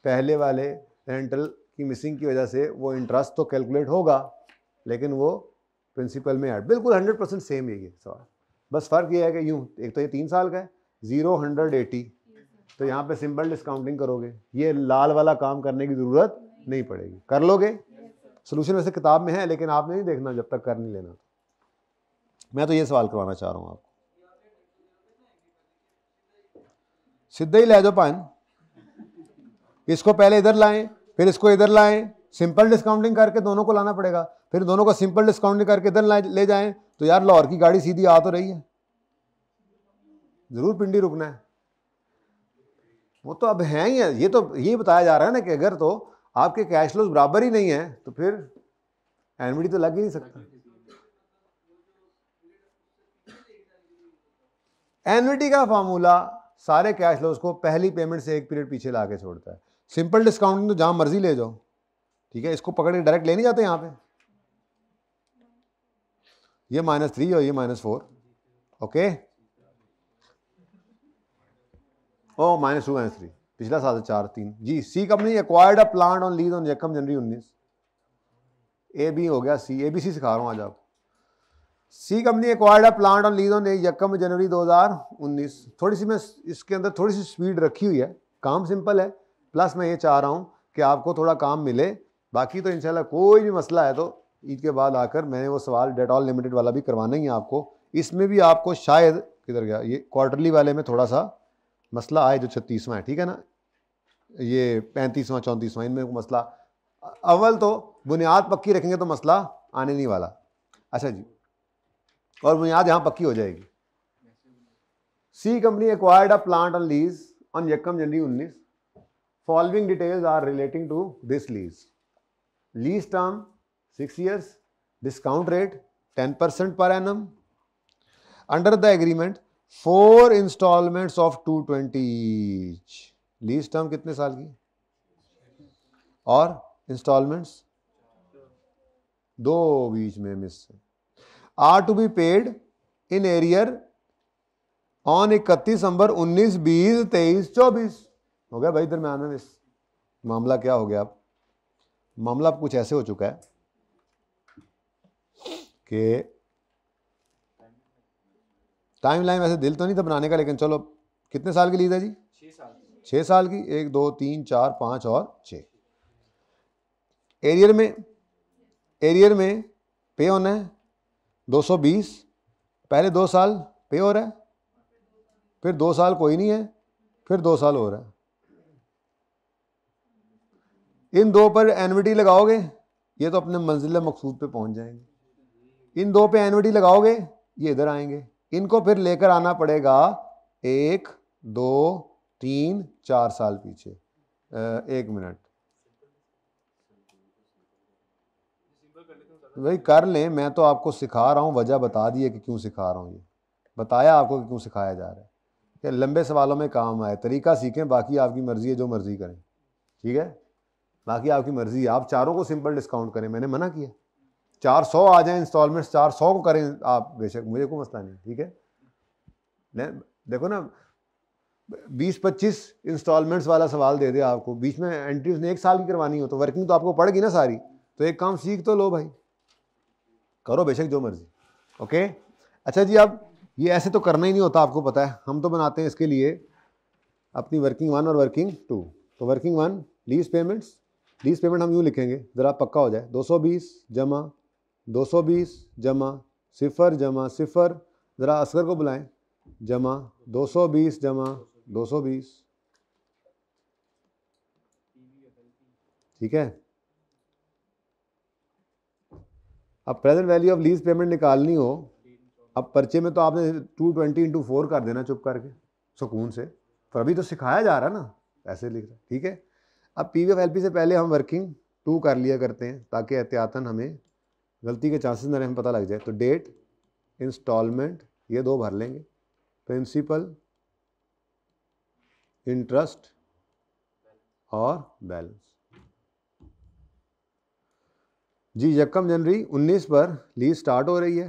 पहले वाले रेंटल की मिसिंग की वजह से वो इंटरेस्ट तो कैलकुलेट होगा लेकिन वो प्रिंसिपल में ऐड बिल्कुल हंड्रेड परसेंट सेम ही है सवाल बस फ़र्क ये है कि यूँ एक तो ये तीन साल का है ज़ीरो हंड्रेड एटी तो यहाँ पे सिंपल डिस्काउंटिंग करोगे ये लाल वाला काम करने की ज़रूरत नहीं पड़ेगी कर लोगे सोल्यूशन वैसे किताब में है लेकिन आपने नहीं देखना जब तक कर नहीं लेना मैं तो ये सवाल करवाना चाह रहा हूँ आपको सीधा ही ले जाओ पान इसको पहले इधर लाएं फिर इसको इधर लाएं सिंपल डिस्काउंटिंग करके दोनों को लाना पड़ेगा फिर दोनों को सिंपल डिस्काउंटिंग करके इधर ले जाएं तो यार लाहौर की गाड़ी सीधी आ तो रही है ज़रूर पिंडी रुकना है वो तो अब है ही है ये तो ये बताया जा रहा है ना कि अगर तो आपके कैश लोज बराबर ही नहीं है तो फिर एनवीडी तो लग ही नहीं सकता एनविटी का फार्मूला सारे कैश लॉस को पहली पेमेंट से एक पीरियड पीछे ला के छोड़ता है सिंपल डिस्काउंटिंग तो जहाँ मर्जी ले जाओ ठीक है इसको पकड़ के डायरेक्ट ले नहीं जाते यहाँ पे ये माइनस थ्री और ये minus four okay oh minus two minus three पिछला साल चार तीन जी C company acquired a plant on lease on January उन्नीस ए बी हो गया सी ए बी सी सिखा रहा हूँ आज आपको सी कंपनी एक्वायर्ड है प्लांट ऑन लीज ऑन यकम जनवरी 2019 थोड़ी सी मैं इसके अंदर थोड़ी सी स्पीड रखी हुई है काम सिंपल है प्लस मैं ये चाह रहा हूँ कि आपको थोड़ा काम मिले बाकी तो इंशाल्लाह कोई भी मसला है तो ईद के बाद आकर मैंने वो सवाल डेटॉल लिमिटेड वाला भी करवाना ही है आपको इसमें भी आपको शायद किधर गया ये क्वार्टरली वाले में थोड़ा सा मसला आए जो छत्तीसवां है ठीक है ना ये पैंतीसवां चौंतीसवां इनमें मसला अव्वल तो बुनियाद पक्की रखेंगे तो मसला आने नहीं वाला अच्छा जी और बुनियाद यहाँ पक्की हो जाएगी C company acquired a plant on lease on यकम जनवरी उन्नीस following details are relating to this lease lease term six years discount rate ten percent per annum under the agreement four installments of two twenty each lease term कितने साल की और installments दो बीच में miss are to be paid in arrear on इकतीस number उन्नीस बीस तेईस चौबीस हो गया भाई दरम्यान में इस मामला क्या हो गया अब मामला अब कुछ ऐसे हो चुका है कि टाइम लाइन वैसे दिल तो नहीं था बनाने का लेकिन चलो कितने साल की लीड है जी छः साल साल की एक दो तीन चार पाँच और छ एरियर में एरियर में पे होना है 220 पहले दो साल पे हो रहा है फिर दो साल कोई नहीं है फिर दो साल हो रहा है इन दो पर एनविटी लगाओगे ये तो अपने मंजिल मकसूद पे पहुंच जाएंगे इन दो पे एनविटी लगाओगे ये इधर आएंगे इनको फिर लेकर आना पड़ेगा एक दो तीन चार साल पीछे एक मिनट तो भाई कर लें मैं तो आपको सिखा रहा हूँ वजह बता दी है कि क्यों सिखा रहा हूँ ये बताया आपको कि क्यों सिखाया जा रहा है कि लंबे सवालों में काम आए तरीका सीखें बाकी आपकी मर्ज़ी है जो मर्ज़ी करें ठीक है बाकी आपकी मर्ज़ी है आप चारों को सिंपल डिस्काउंट करें मैंने मना किया चार सौ आ जाए इंस्टॉलमेंट्स चार सौ को करें आप बेशक मुझे कोई मसला नहीं ठीक है देखो ना बीस पच्चीस इंस्टॉलमेंट्स वाला सवाल दे दे आपको बीच में एंट्री उसने एक साल की करवानी हो तो वर्किंग तो आपको पड़ गई ना सारी तो एक काम सीख तो लो भाई करो बेशक जो मर्जी ओके अच्छा जी अब ये ऐसे तो करना ही नहीं होता आपको पता है हम तो बनाते हैं इसके लिए अपनी वर्किंग वन और वर्किंग टू तो working one lease payments lease payment हम यूँ लिखेंगे ज़रा पक्का हो जाए 220 जमा 220 जमा सिफर जमा सिफर ज़रा असगर को बुलाएं जमा 220 जमा 220 ठीक है अब present value of lease payment निकालनी हो अब पर्चे में तो आपने टू ट्वेंटी इंटू फोर कर देना चुप करके सुकून से पर अभी तो सिखाया जा रहा है ना ऐसे लिख रहा ठीक है अब पी वी से पहले हम वर्किंग टू कर लिया करते हैं ताकि एहतियातन हमें गलती के चांसेस ना रहे हमें पता लग जाए तो डेट इंस्टॉलमेंट ये दो भर लेंगे प्रिंसिपल इंटरेस्ट और बैलेंस जी यकम जनवरी 19 पर लीज स्टार्ट हो रही है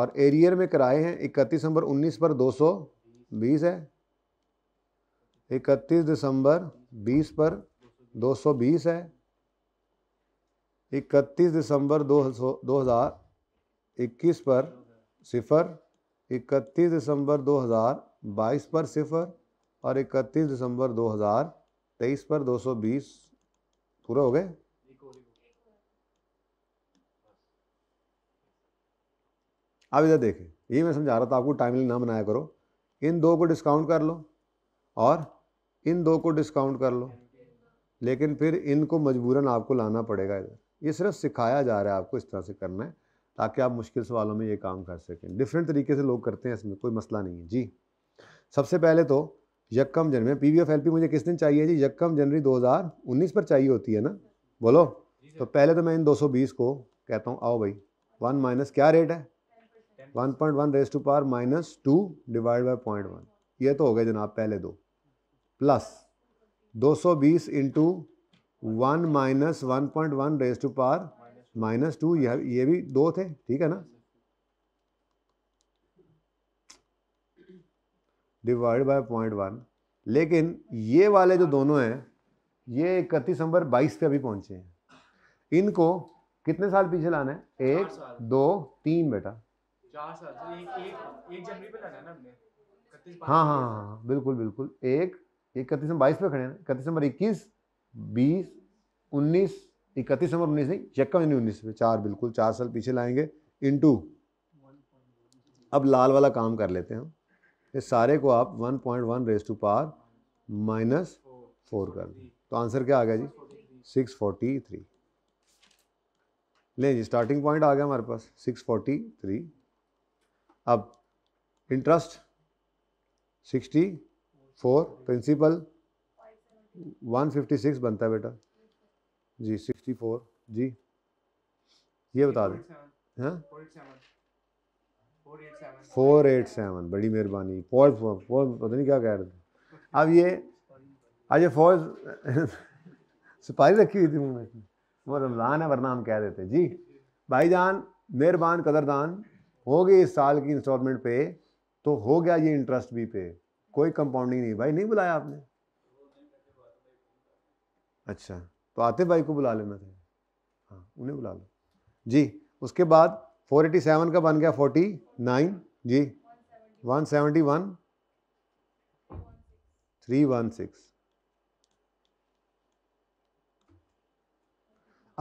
और एरियर में कराए हैं इकतीस दिसंबर 19 पर 220 है इकतीस दिसंबर 20 पर 220 है इकतीस दिसंबर दो दो हज़ार इक्कीस पर सिफर इकतीस दिसंबर दो हज़ार बाईस पर सिफर और इकतीस दिसंबर दो हज़ार तेईस पर दो सौ बीस पूरा हो गए अब इधर देखें ये मैं समझा रहा था आपको टाइमली ना बनाया करो इन दो को डिस्काउंट कर लो और इन दो को डिस्काउंट कर लो लेकिन फिर इनको मजबूरन आपको लाना पड़ेगा इधर ये सिर्फ सिखाया जा रहा है आपको इस तरह से करना है ताकि आप मुश्किल सवालों में ये काम कर सकें डिफरेंट तरीके से लोग करते हैं इसमें कोई मसला नहीं है जी सबसे पहले तो यकम जनवरी P V F L P मुझे किस दिन चाहिए जी यकम जनवरी 2019 पर चाहिए होती है ना बोलो तो पहले तो मैं इन 220 को कहता हूँ आओ भाई वन माइनस क्या रेट है one point one raise to power minus two divide by point one ये तो हो गए जनाब पहले दो प्लस दो सौ बीस into one minus one point one raise to power minus two यह ये भी दो थे ठीक है ना डिवाइड बाय पॉइंट वन लेकिन ये वाले जो दोनों हैं ये इकतीस नंबर बाईस पे अभी पहुंचे हैं इनको कितने साल पीछे लाना है एक दो तीन बेटा तो हाँ, हाँ हाँ हाँ बिल्कुल बिल्कुल एक इकतीस नंबर बाईस पे खड़े हैं इकतीस नंबर इक्कीस बीस उन्नीस इकतीस नंबर उन्नीस नहीं चक्का यानी उन्नीस पे चार बिल्कुल चार साल पीछे लाएंगे इन टू अब लाल वाला काम कर लेते हैं ये इस सारे को आप one point one raise to power minus four कर दें तो आंसर क्या आ गया जी सिक्स थ्री ले जी स्टार्टिंग पॉइंट आ गया हमारे पास सिक्स फोर्टी थ्री अब interest sixty four principal one fifty six बनता है बेटा जी सिक्सटी फोर जी ये बता दें हैं फोर एट सेवन बड़ी मेहरबानी पॉइंट फोर पता नहीं क्या कह रहे थे अब ये अजय फौज सिपाही रखी हुई थी मुँह में वो रमज़ान है वरना हम कह देते जी भाईजान मेहरबान कदरदान हो गई इस साल की इंस्टॉलमेंट पे तो हो गया ये इंटरेस्ट भी पे कोई कंपाउंडिंग नहीं भाई नहीं बुलाया आपने अच्छा तो आते भाई को बुला लेना था हाँ उन्हें बुला लो जी उसके बाद 487 का बन गया 49 जी 171 316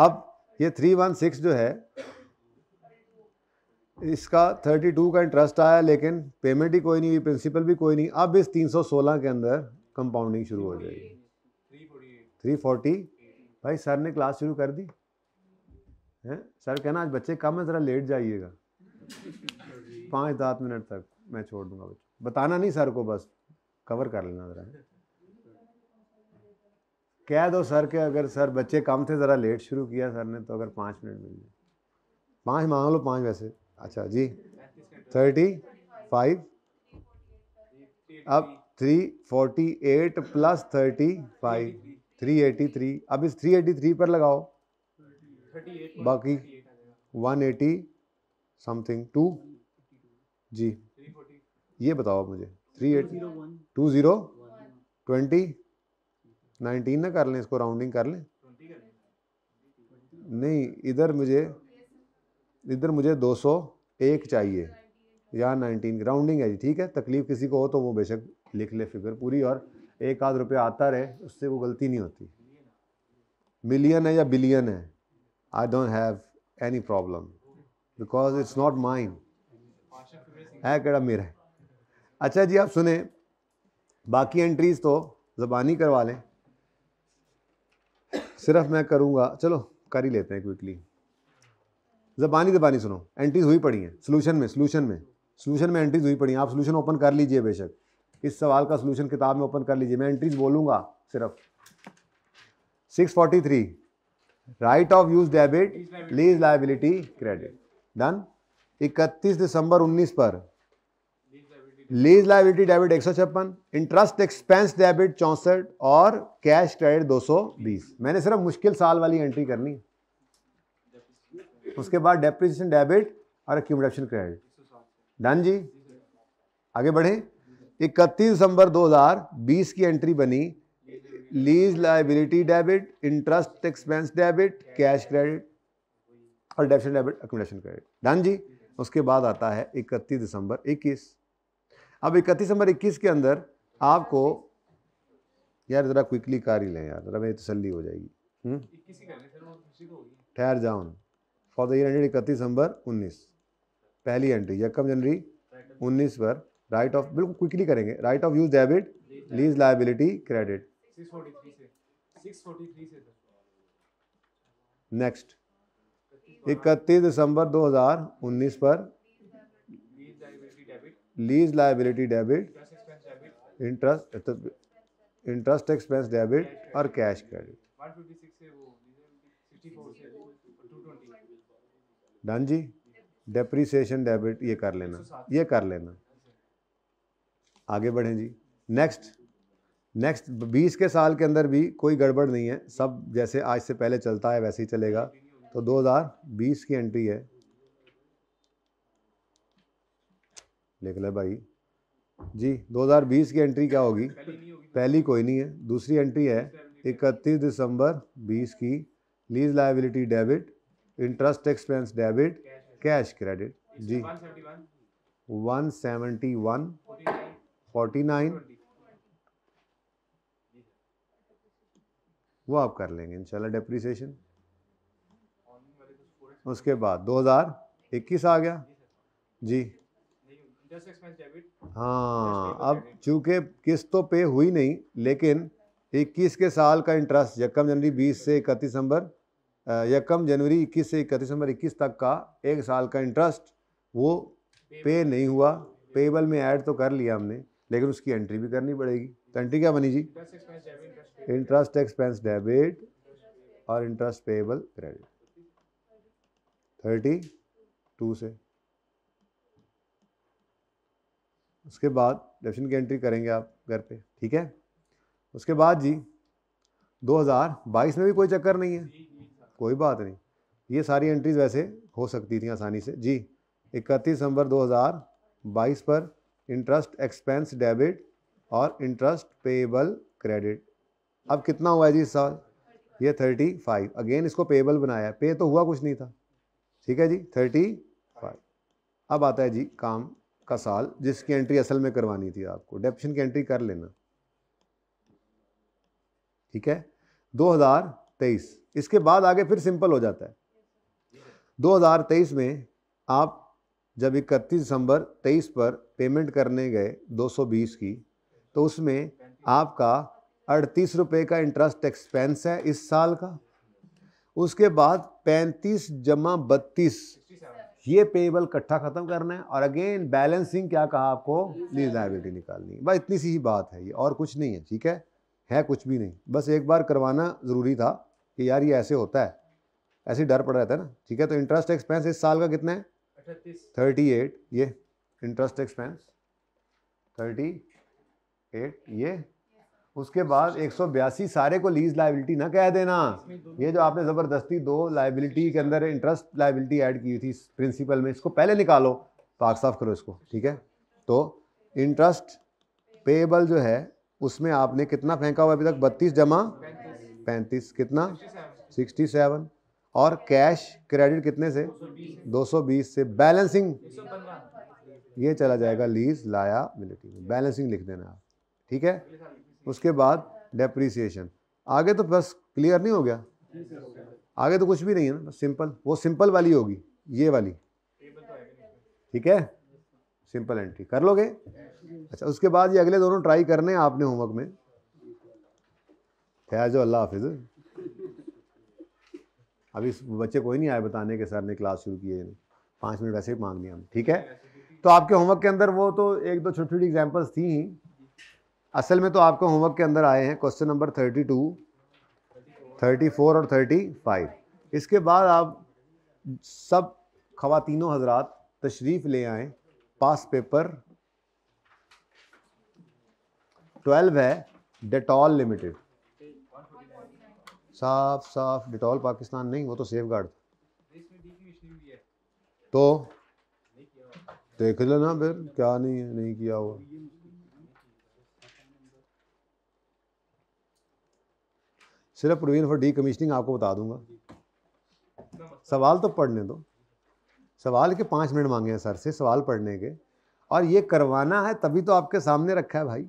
अब ये 316 जो है इसका 32 का इंटरेस्ट आया लेकिन पेमेंट ही कोई नहीं हुई प्रिंसिपल भी कोई नहीं अब इस 316 के अंदर कंपाउंडिंग शुरू हो जाएगी 340 भाई सर ने क्लास शुरू कर दी हैं सर कहना आज बच्चे कम है ज़रा लेट जाइएगा पाँच दस मिनट तक मैं छोड़ दूंगा बच्चों बताना नहीं सर को बस कवर कर लेना ज़रा कह दो सर के अगर सर बच्चे कम थे ज़रा लेट शुरू किया सर ने तो अगर पाँच मिनट मिल जाए पाँच मांग लो पाँच वैसे अच्छा जी थर्टी फाइव अब three forty eight plus thirty five three eighty three अब इस थ्री एटी थ्री पर लगाओ बाकी वन एटी समथिंग टू जी ये बताओ मुझे three eighty two zero twenty nineteen ना कर लें इसको राउंडिंग कर लें नहीं इधर मुझे इधर मुझे दो सौ एक चाहिए या नाइनटीन राउंडिंग है जी ठीक है तकलीफ़ किसी को हो तो वो बेशक लिख ले फिगर पूरी और एक आध रुपया आता रहे उससे वो गलती नहीं होती मिलियन है या बिलियन है I don't have any problem because it's not mine है कड़ा मेरा अच्छा जी आप सुने बाकी एंट्रीज तो ज़बानी करवा लें सिर्फ मैं करूँगा चलो कर ही लेते हैं क्विकली जबानी जबानी सुनो एंट्रीज हुई पड़ी हैं सोल्यूशन में सोल्यूशन में सोल्यूशन में एंट्रीज हुई पड़ी हैं आप सोल्यूशन ओपन कर लीजिए बेशक इस सवाल का सोल्यूशन किताब में ओपन कर लीजिए मैं एंट्रीज बोलूंगा सिर्फ 643 right of use debit lease liability credit done 31 दिसंबर 19 पर लीज लाइबिलिटी डेबिट एक सौ छप्पन इंटरेस्ट एक्सपेंस डेबिट चौंसठ और कैश क्रेडिट बीस मैंने सिर्फ मुश्किल साल वाली एंट्री करनी है उसके बाद डेप्रिसिएशन डेबिट और एक्यूमलेशन क्रेडिट डन जी आगे बढ़े इकतीस दिसंबर 2020 की एंट्री बनी lease liability debit interest expense debit cash credit और depreciation debit accumulation credit done जी उसके बाद आता है इकतीस दिसंबर 21 अब इकतीस दिसंबर 21 के अंदर आपको यार ज़रा क्विकली कार ही लें यार ज़रा मेरी तसली हो जाएगी हम्म? ठहर जाओ ना फॉर द ईयर एंड इकतीस नंबर उन्नीस पहली एंट्री यकम जनवरी उन्नीस पर राइट ऑफ बिल्कुल क्विकली करेंगे right of use debit lease liability credit next इकतीस दिसंबर 2019 पर lease liability debit interest interest expense debit और कैश क्रेडिट डन जी डेप्रीसीशन डेबिट ये कर लेना ये कर लेना आगे बढ़ें जी नेक्स्ट नेक्स्ट बीस के साल के अंदर भी कोई गड़बड़ नहीं है सब जैसे आज से पहले चलता है वैसे ही चलेगा तो 2020 की एंट्री है लिख ले भाई जी 2020 की एंट्री क्या होगी पहली कोई नहीं है दूसरी एंट्री है 31 दिसंबर 20 की lease liability debit interest expense debit cash credit जी 171 नाइन वो आप कर लेंगे इंशाल्लाह डेप्रिसिएशन उसके बाद 2021 आ गया जी हाँ अब चूंकि किस्त तो पे हुई नहीं लेकिन 21 के साल का इंटरेस्ट यकम जनवरी 20 से इकतीस दिसंबर यकम जनवरी 21 से इकतीस नंबर इक्कीस तक का एक साल का इंटरेस्ट वो पे नहीं हुआ पेबल में ऐड तो कर लिया हमने लेकिन उसकी एंट्री भी करनी पड़ेगी तो एंट्री क्या बनी जी इंटरेस्ट एक्सपेंस डेबिट और interest payable credit thirty two से उसके बाद डेप्शन की एंट्री करेंगे आप घर पे ठीक है उसके बाद जी 2022 में भी कोई चक्कर नहीं है कोई बात नहीं ये सारी एंट्रीज वैसे हो सकती थी आसानी से जी इकतीस दिसंबर 2022 पर इंटरेस्ट एक्सपेंस डेबिट और इंटरेस्ट पेएबल क्रेडिट अब कितना हुआ है जी इस साल ये थर्टी फाइव अगेन इसको पेएबल बनाया पे तो हुआ कुछ नहीं था ठीक है जी थर्टी फाइव अब आता है जी काम का साल जिसकी एंट्री असल में करवानी थी आपको डेप्शन की एंट्री कर लेना ठीक है तेईस इसके बाद आगे फिर सिंपल हो जाता है 2023 में आप जब इकतीस दिसंबर तेईस पर पेमेंट करने गए 220 की तो उसमें आपका अड़तीस रुपये का इंटरेस्ट एक्सपेंस है इस साल का उसके बाद 35 जमा बत्तीस ये पेबल इकट्ठा खत्म करना है और अगेन बैलेंसिंग क्या कहा आपको लीज लाइबिलिटी निकालनी बस इतनी सी ही बात है ये और कुछ नहीं है ठीक है है कुछ भी नहीं बस एक बार करवाना ज़रूरी था कि यार ये ऐसे होता है ऐसे डर पड़ रहता है ना ठीक है तो इंटरेस्ट एक्सपेंस इस साल का कितना है थर्टी एट ये इंटरेस्ट एक्सपेंस थर्टी एट ये उसके बाद एक सौ बयासी सारे को लीज लाइबिलिटी ना कह देना ये जो आपने ज़बरदस्ती दो लाइबिलिटी के अंदर इंटरेस्ट लाइबिलिटी ऐड की थी प्रिंसिपल में इसको पहले निकालो पाक तो साफ करो इसको ठीक है तो इंटरेस्ट पेबल जो है उसमें आपने कितना फेंका हुआ अभी तक बत्तीस जमा पैंतीस कितना सिक्सटी सेवन और कैश क्रेडिट कितने से दो सौ बीस से बैलेंसिंग ये चला जाएगा लीज मिलिटी में बैलेंसिंग लिख देना आप ठीक है उसके बाद डेप्रीसिएशन आगे तो बस क्लियर नहीं हो गया आगे तो कुछ भी नहीं है ना बस सिंपल वो सिंपल वाली होगी ये वाली ठीक है सिंपल एंट्री कर लोगे अच्छा उसके बाद ये अगले दोनों ट्राई करने हैं आपने होमवर्क में फैज़ अल्लाह हाफिज़ अभी बच्चे कोई नहीं आए बताने के सर ने क्लास शुरू की है पाँच मिनट वैसे ही मांग लिया हम ठीक है तो आपके होमवर्क के अंदर वो तो एक दो छोटी छोटी एग्जाम्पल्स थी ही असल में तो आपके होमवर्क के अंदर आए हैं question number thirty two thirty four और थर्टी फाइव इसके बाद आप सब खवातिनों हजरात तशरीफ़ ले आएँ पास पेपर ट्वेल्व है डेटॉल लिमिटेड साफ साफ डिटॉल पाकिस्तान नहीं वो तो सेफ गार्ड तो देख लो ना फिर क्या नहीं है नहीं किया वो सिर्फ प्रोविजन फॉर डी कमीशनिंग आपको बता दूंगा सवाल तो पढ़ने दो सवाल के पाँच मिनट मांगे हैं सर से सवाल पढ़ने के और ये करवाना है तभी तो आपके सामने रखा है भाई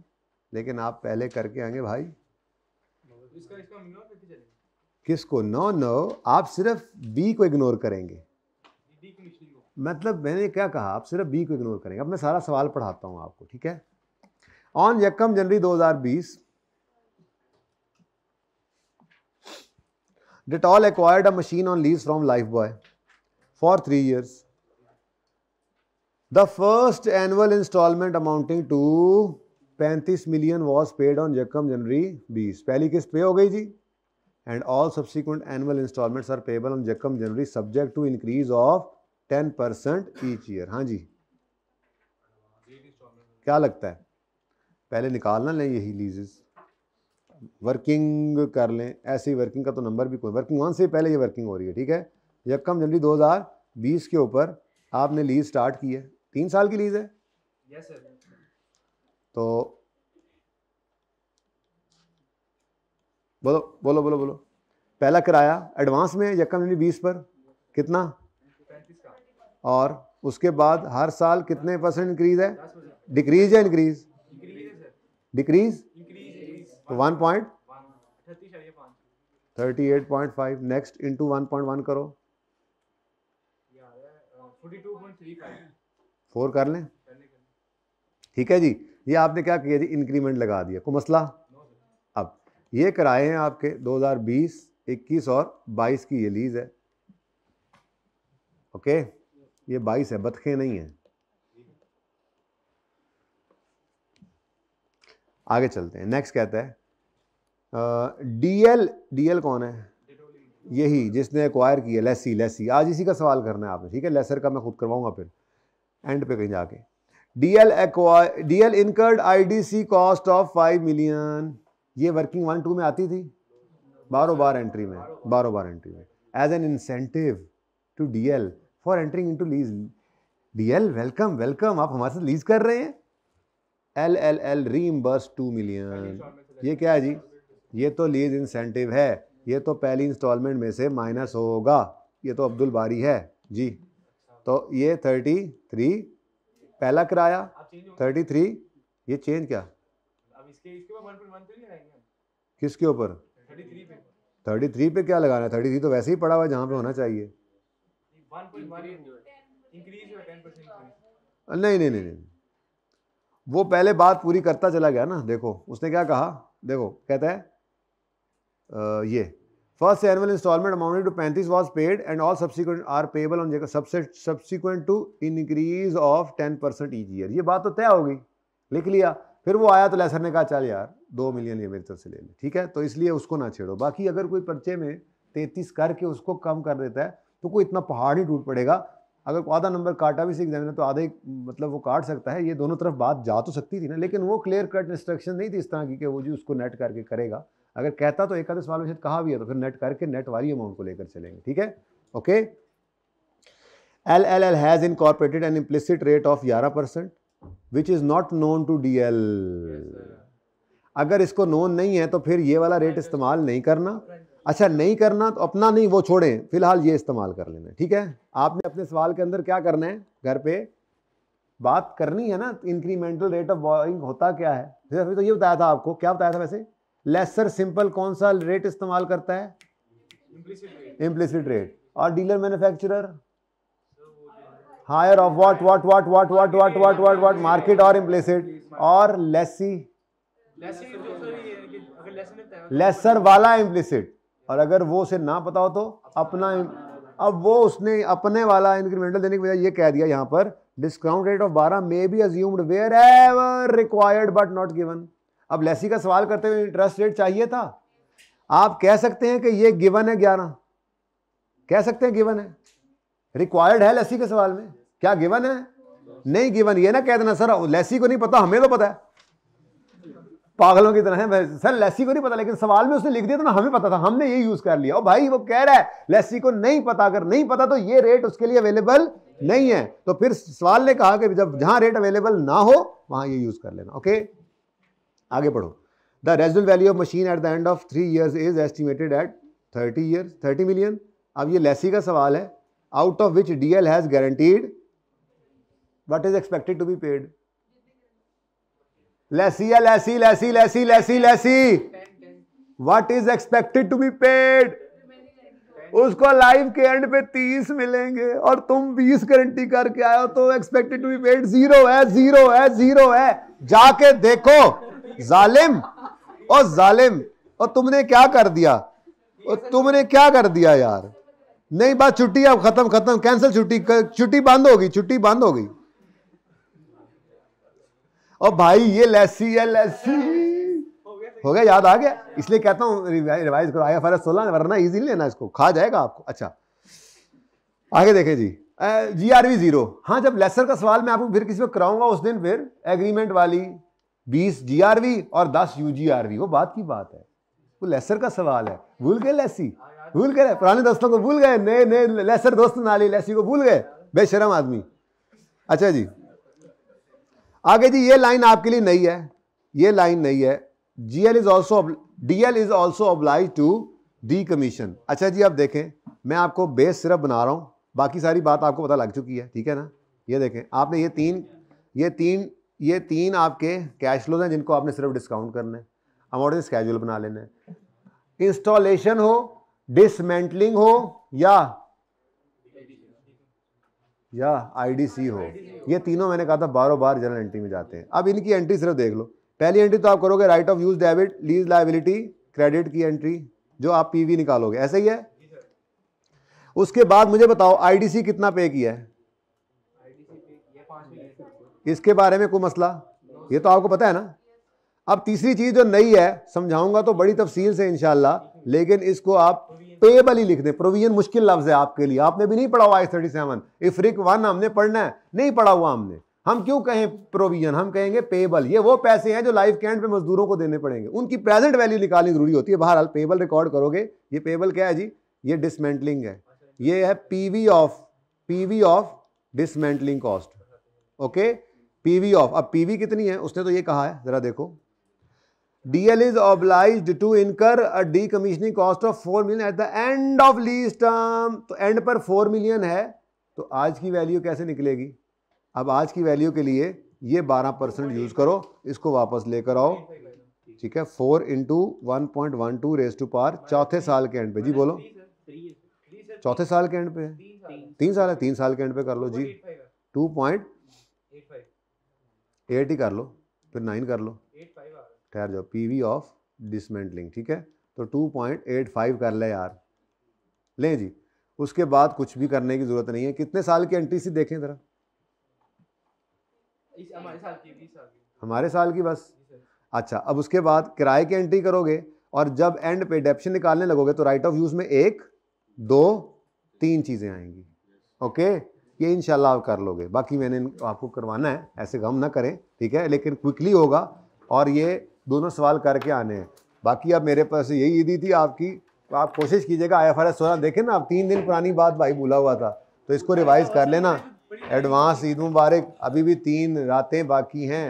लेकिन आप पहले करके आएंगे भाई इसका, इसका किसको नो नो आप सिर्फ बी को इग्नोर करेंगे मतलब मैंने क्या कहा आप सिर्फ बी को इग्नोर करेंगे अब मैं सारा सवाल पढ़ाता हूँ आपको ठीक है ऑन यकम जनवरी 2020 Dettol acquired a machine on lease from Lifebuoy for three years the first annual installment amounting to 35 million was paid on यकम जनवरी 20 पहली किस्त पे हो गई जी and all subsequent annual installment are payable on यकम जनवरी subject to increase of 10% percent each year हाँ जी क्या लगता है पहले निकालना लें यही लीजेस वर्किंग कर लें ऐसे ही वर्किंग का तो नंबर भी कोई वर्किंग वन से पहले ये वर्किंग हो रही है ठीक है यकम जनवरी 2020 के ऊपर आपने लीज स्टार्ट की है तीन साल की लीज है yes, sir. तो बोलो बोलो बोलो बोलो पहला किराया एडवांस में यकम यानी बीस पर कितना और उसके बाद हर साल कितने परसेंट इंक्रीज है डिक्रीज या increase decrease one point thirty eight point five next into one point one करो 42.35 फोर कर लें ठीक है जी ये आपने क्या किया जी इंक्रीमेंट लगा दिया को मसला अब ये कराए हैं आपके 2020 21 और 22 की ये लीज है ओके ये 22 है बतखे नहीं है आगे चलते हैं नेक्स्ट कहता है डीएल डीएल कौन है यही जिसने एक्वायर किया लेसी लेसी आज इसी का सवाल करना है आपने ठीक है लेसर का मैं खुद करवाऊंगा फिर एंड पे कहीं जाके D L D L incurred I D C cost of five million ये वर्किंग वन टू में आती थी बारो बार एंट्री में बारो बार एंट्री में as an incentive to D L for entering into lease D L welcome welcome आप हमारे साथ लीज कर रहे हैं L L L reimburse two million ये क्या है जी ये तो लीज इंसेंटिव है ये तो पहली इंस्टॉलमेंट में से माइनस होगा ये तो अब्दुल बारी है जी तो ये थर्टी थ्री पहला किराया थर्टी थ्री ये चेंज क्या तो किसके ऊपर थर्टी थ्री पे क्या लगाना है थर्टी थ्री तो वैसे ही पड़ा हुआ है जहाँ पे होना चाहिए नहीं नहीं नहीं नहीं वो पहले बात पूरी करता चला गया ना देखो उसने क्या कहा देखो कहता है आ, ये First annual installment amounted to 35 was paid and all subsequent are payable on subsequent subsequent to increase of 10% each year. ये बात तो तय हो गई लिख लिया फिर वो आया तो लेसर ने कहा चल यार दो मिलियन ये मेरी तरफ से ले ले ठीक है तो इसलिए उसको ना छेड़ो बाकी अगर कोई पर्चे में तैतीस करके उसको कम कर देता है तो कोई इतना पहाड़ ही टूट पड़ेगा अगर आधा नंबर काटा भी सीख जाए तो आधे मतलब वो काट सकता है ये दोनों तरफ बात जा तो सकती थी ना लेकिन वो क्लियर कट इंस्ट्रक्शन नहीं थी इस तरह की कि वो जी उसको नेट करके करेगा अगर कहता तो एकादश माल विषय कहा भी है तो फिर नेट करके नेट वाली अमाउंट को लेकर चलेंगे ठीक है okay L L L has incorporated an implicit rate of ग्यारह percent which is not known to D L अगर इसको नोन नहीं है तो फिर ये वाला रेट इस्तेमाल नहीं करना अच्छा नहीं करना तो अपना नहीं वो छोड़ें फिलहाल ये इस्तेमाल कर लेना ठीक है आपने अपने सवाल के अंदर क्या करना है घर पे बात करनी है ना इंक्रीमेंटल रेट ऑफ बॉइंग होता क्या है तो ये बताया था आपको क्या बताया था वैसे लेसर सिंपल कौन सा रेट इस्तेमाल करता है इम्प्लिसिट रेट और dealer manufacturer hire of what what what what what what what what what market और इम्प्लिसिट और लेसी लेसर वाला इम्प्लिसिट और अगर वो उसे ना पता हो तो अपना अब वो उसने अपने वाला इंक्रीमेंटल देने की बजाय ये कह दिया यहाँ पर डिस्काउंट रेट ऑफ बारह may be assumed where ever required but not given अब लेसी का सवाल करते हुए इंटरेस्ट रेट चाहिए था आप कह सकते हैं कि ये गिवन है ग्यारह कह सकते हैं गिवन है रिक्वायर्ड है लेसी के सवाल में क्या गिवन है नहीं गिवन ये ना कह देना सर लेसी को नहीं पता हमें तो पता है पागलों की तरह है सर लेसी को नहीं पता लेकिन सवाल में उसने लिख दिया तो ना हमें पता था हमने ये यूज कर लिया और भाई वो कह रहा है लेसी को नहीं पता अगर नहीं पता तो ये रेट उसके लिए अवेलेबल नहीं है तो फिर सवाल ने कहा कि जब जहां रेट अवेलेबल ना हो वहां ये यूज कर लेना ओके आगे पढ़ो the residual value of machine at the end of three years is estimated at thirty year thirty million अब ये लेसी का सवाल है out of which D L has guaranteed what is expected to be paid lessee या lessee lessee lessee lessee lessee what is expected to be paid उसको life के end पे तीस मिलेंगे और तुम बीस गारंटी करके आए हो तो expected to be paid zero है जीरो है जीरो है जाके देखो जालिम ओ जालिम और तुमने क्या कर दिया और तुमने क्या कर दिया यार नहीं बात छुट्टी अब खत्म खत्म कैंसिल छुट्टी छुट्टी बंद होगी छुट्टी बंद गई और भाई ये लस्सी है लस्सी हो गया याद आ गया इसलिए कहता हूं रिवाइज करो आया फर्ज सोलह वरना ईजी लेना इसको खा जाएगा आपको अच्छा आगे देखे जी जी आर वी जीरो हाँ जब लेसर का सवाल मैं आपको फिर किसी में कराऊंगा उस दिन फिर एग्रीमेंट वाली बीस जीआरवी और दस यूजीआरवी वो बात की बात है वो लेसर का सवाल है भूल गए लेसी हाँ भूल गए पुराने दोस्तों को भूल गए नए नए लेसर दोस्त ना ले लेसी को भूल गए बेशरम आदमी अच्छा जी आगे जी ये लाइन आपके लिए नई है ये लाइन नई है जी L is also D L is also oblige to the commission अच्छा जी आप देखें मैं आपको बेस सिर्फ बना रहा हूँ बाकी सारी बात आपको पता लग चुकी है ठीक है ना ये देखें आपने ये तीन ये तीन ये तीन आपके कैश फ्लोज हैं जिनको आपने सिर्फ डिस्काउंट करने अमाउंट स्केड्यूल बना लेने इंस्टॉलेशन हो डिसमेंटलिंग हो या या आईडीसी हो ये तीनों मैंने कहा था बारो बार जनरल एंट्री में जाते हैं अब इनकी एंट्री सिर्फ देख लो पहली एंट्री तो आप करोगे right of use debit lease liability credit की एंट्री जो आप पीवी निकालोगे ऐसा ही है उसके बाद मुझे बताओ आईडीसी कितना पे किया है इसके बारे में कोई मसला ये तो आपको पता है ना अब तीसरी चीज़ जो नई है समझाऊंगा तो बड़ी तफसील से इनशाला लेकिन इसको आप पेबल ही लिख दें प्रोविजन मुश्किल लफ्ज़ है आपके लिए आपने भी नहीं पढ़ा हुआ I thirty seven IFRIC one हमने पढ़ना है नहीं पढ़ा हुआ हमने हम क्यों कहें प्रोविजन हम कहेंगे पेबल ये वो पैसे हैं जो लाइफ कैंट पे मजदूरों को देने पड़ेंगे उनकी प्रेजेंट वैल्यू निकालनी जरूरी होती है बहरहाल पेबल रिकॉर्ड करोगे ये पेबल क्या है जी ये डिसमेंटलिंग है ये है PV of PV of dismantling cost okay PV of अब पीवी कितनी है उसने तो ये कहा है ज़रा देखो D L is obliged to incur a decommissioning cost of four million at the end of lease term तो एंड पर फोर मिलियन है तो आज की वैल्यू कैसे निकलेगी अब आज की वैल्यू के लिए ये बारह परसेंट यूज़ करो इसको वापस लेकर आओ ठीक है four into one point one two raise to पार चौथे साल के एंड पे जी बोलो चौथे साल के एंड पे तीन साल है तीन साल के एंड पे कर लो जी टू पॉइंट एट ही कर लो फिर नाइन कर लो ठहर जाओ पी वी ऑफ डिसमेंटलिंग ठीक है तो टू पॉइंट एट फाइव कर ले यार ले जी उसके बाद कुछ भी करने की जरूरत नहीं है कितने साल की एंट्री सी देखें जरा हमारे साल की हमारे साल की बस अच्छा अब उसके बाद किराए की एंट्री करोगे और जब एंड पे डेप्शन निकालने लगोगे तो राइट ऑफ यूज में एक दो तीन चीज़ें आएंगी ओके okay? ये इन आप कर लोगे बाकी मैंने आपको करवाना है ऐसे गम ना करें ठीक है लेकिन क्विकली होगा और ये दोनों सवाल करके आने हैं बाकी अब मेरे पास यही ईदी थी आपकी तो आप कोशिश कीजिएगा आई एफ आर एस सोलह देखें ना आप तीन दिन पुरानी बात भाई बोला हुआ था तो इसको रिवाइज कर लेना एडवांस ईद मुबारक अभी भी तीन रातें बाकी हैं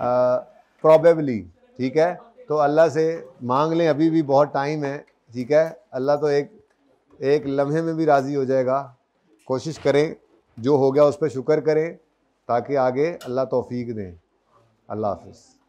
प्रॉबेबली ठीक है तो अल्लाह से मांग लें अभी भी बहुत टाइम है ठीक है अल्लाह तो एक एक लम्हे में भी राज़ी हो जाएगा कोशिश करें जो हो गया उस पर शुक्र करें ताकि आगे अल्लाह तोफ़ी दें अल्लाह हाफिज़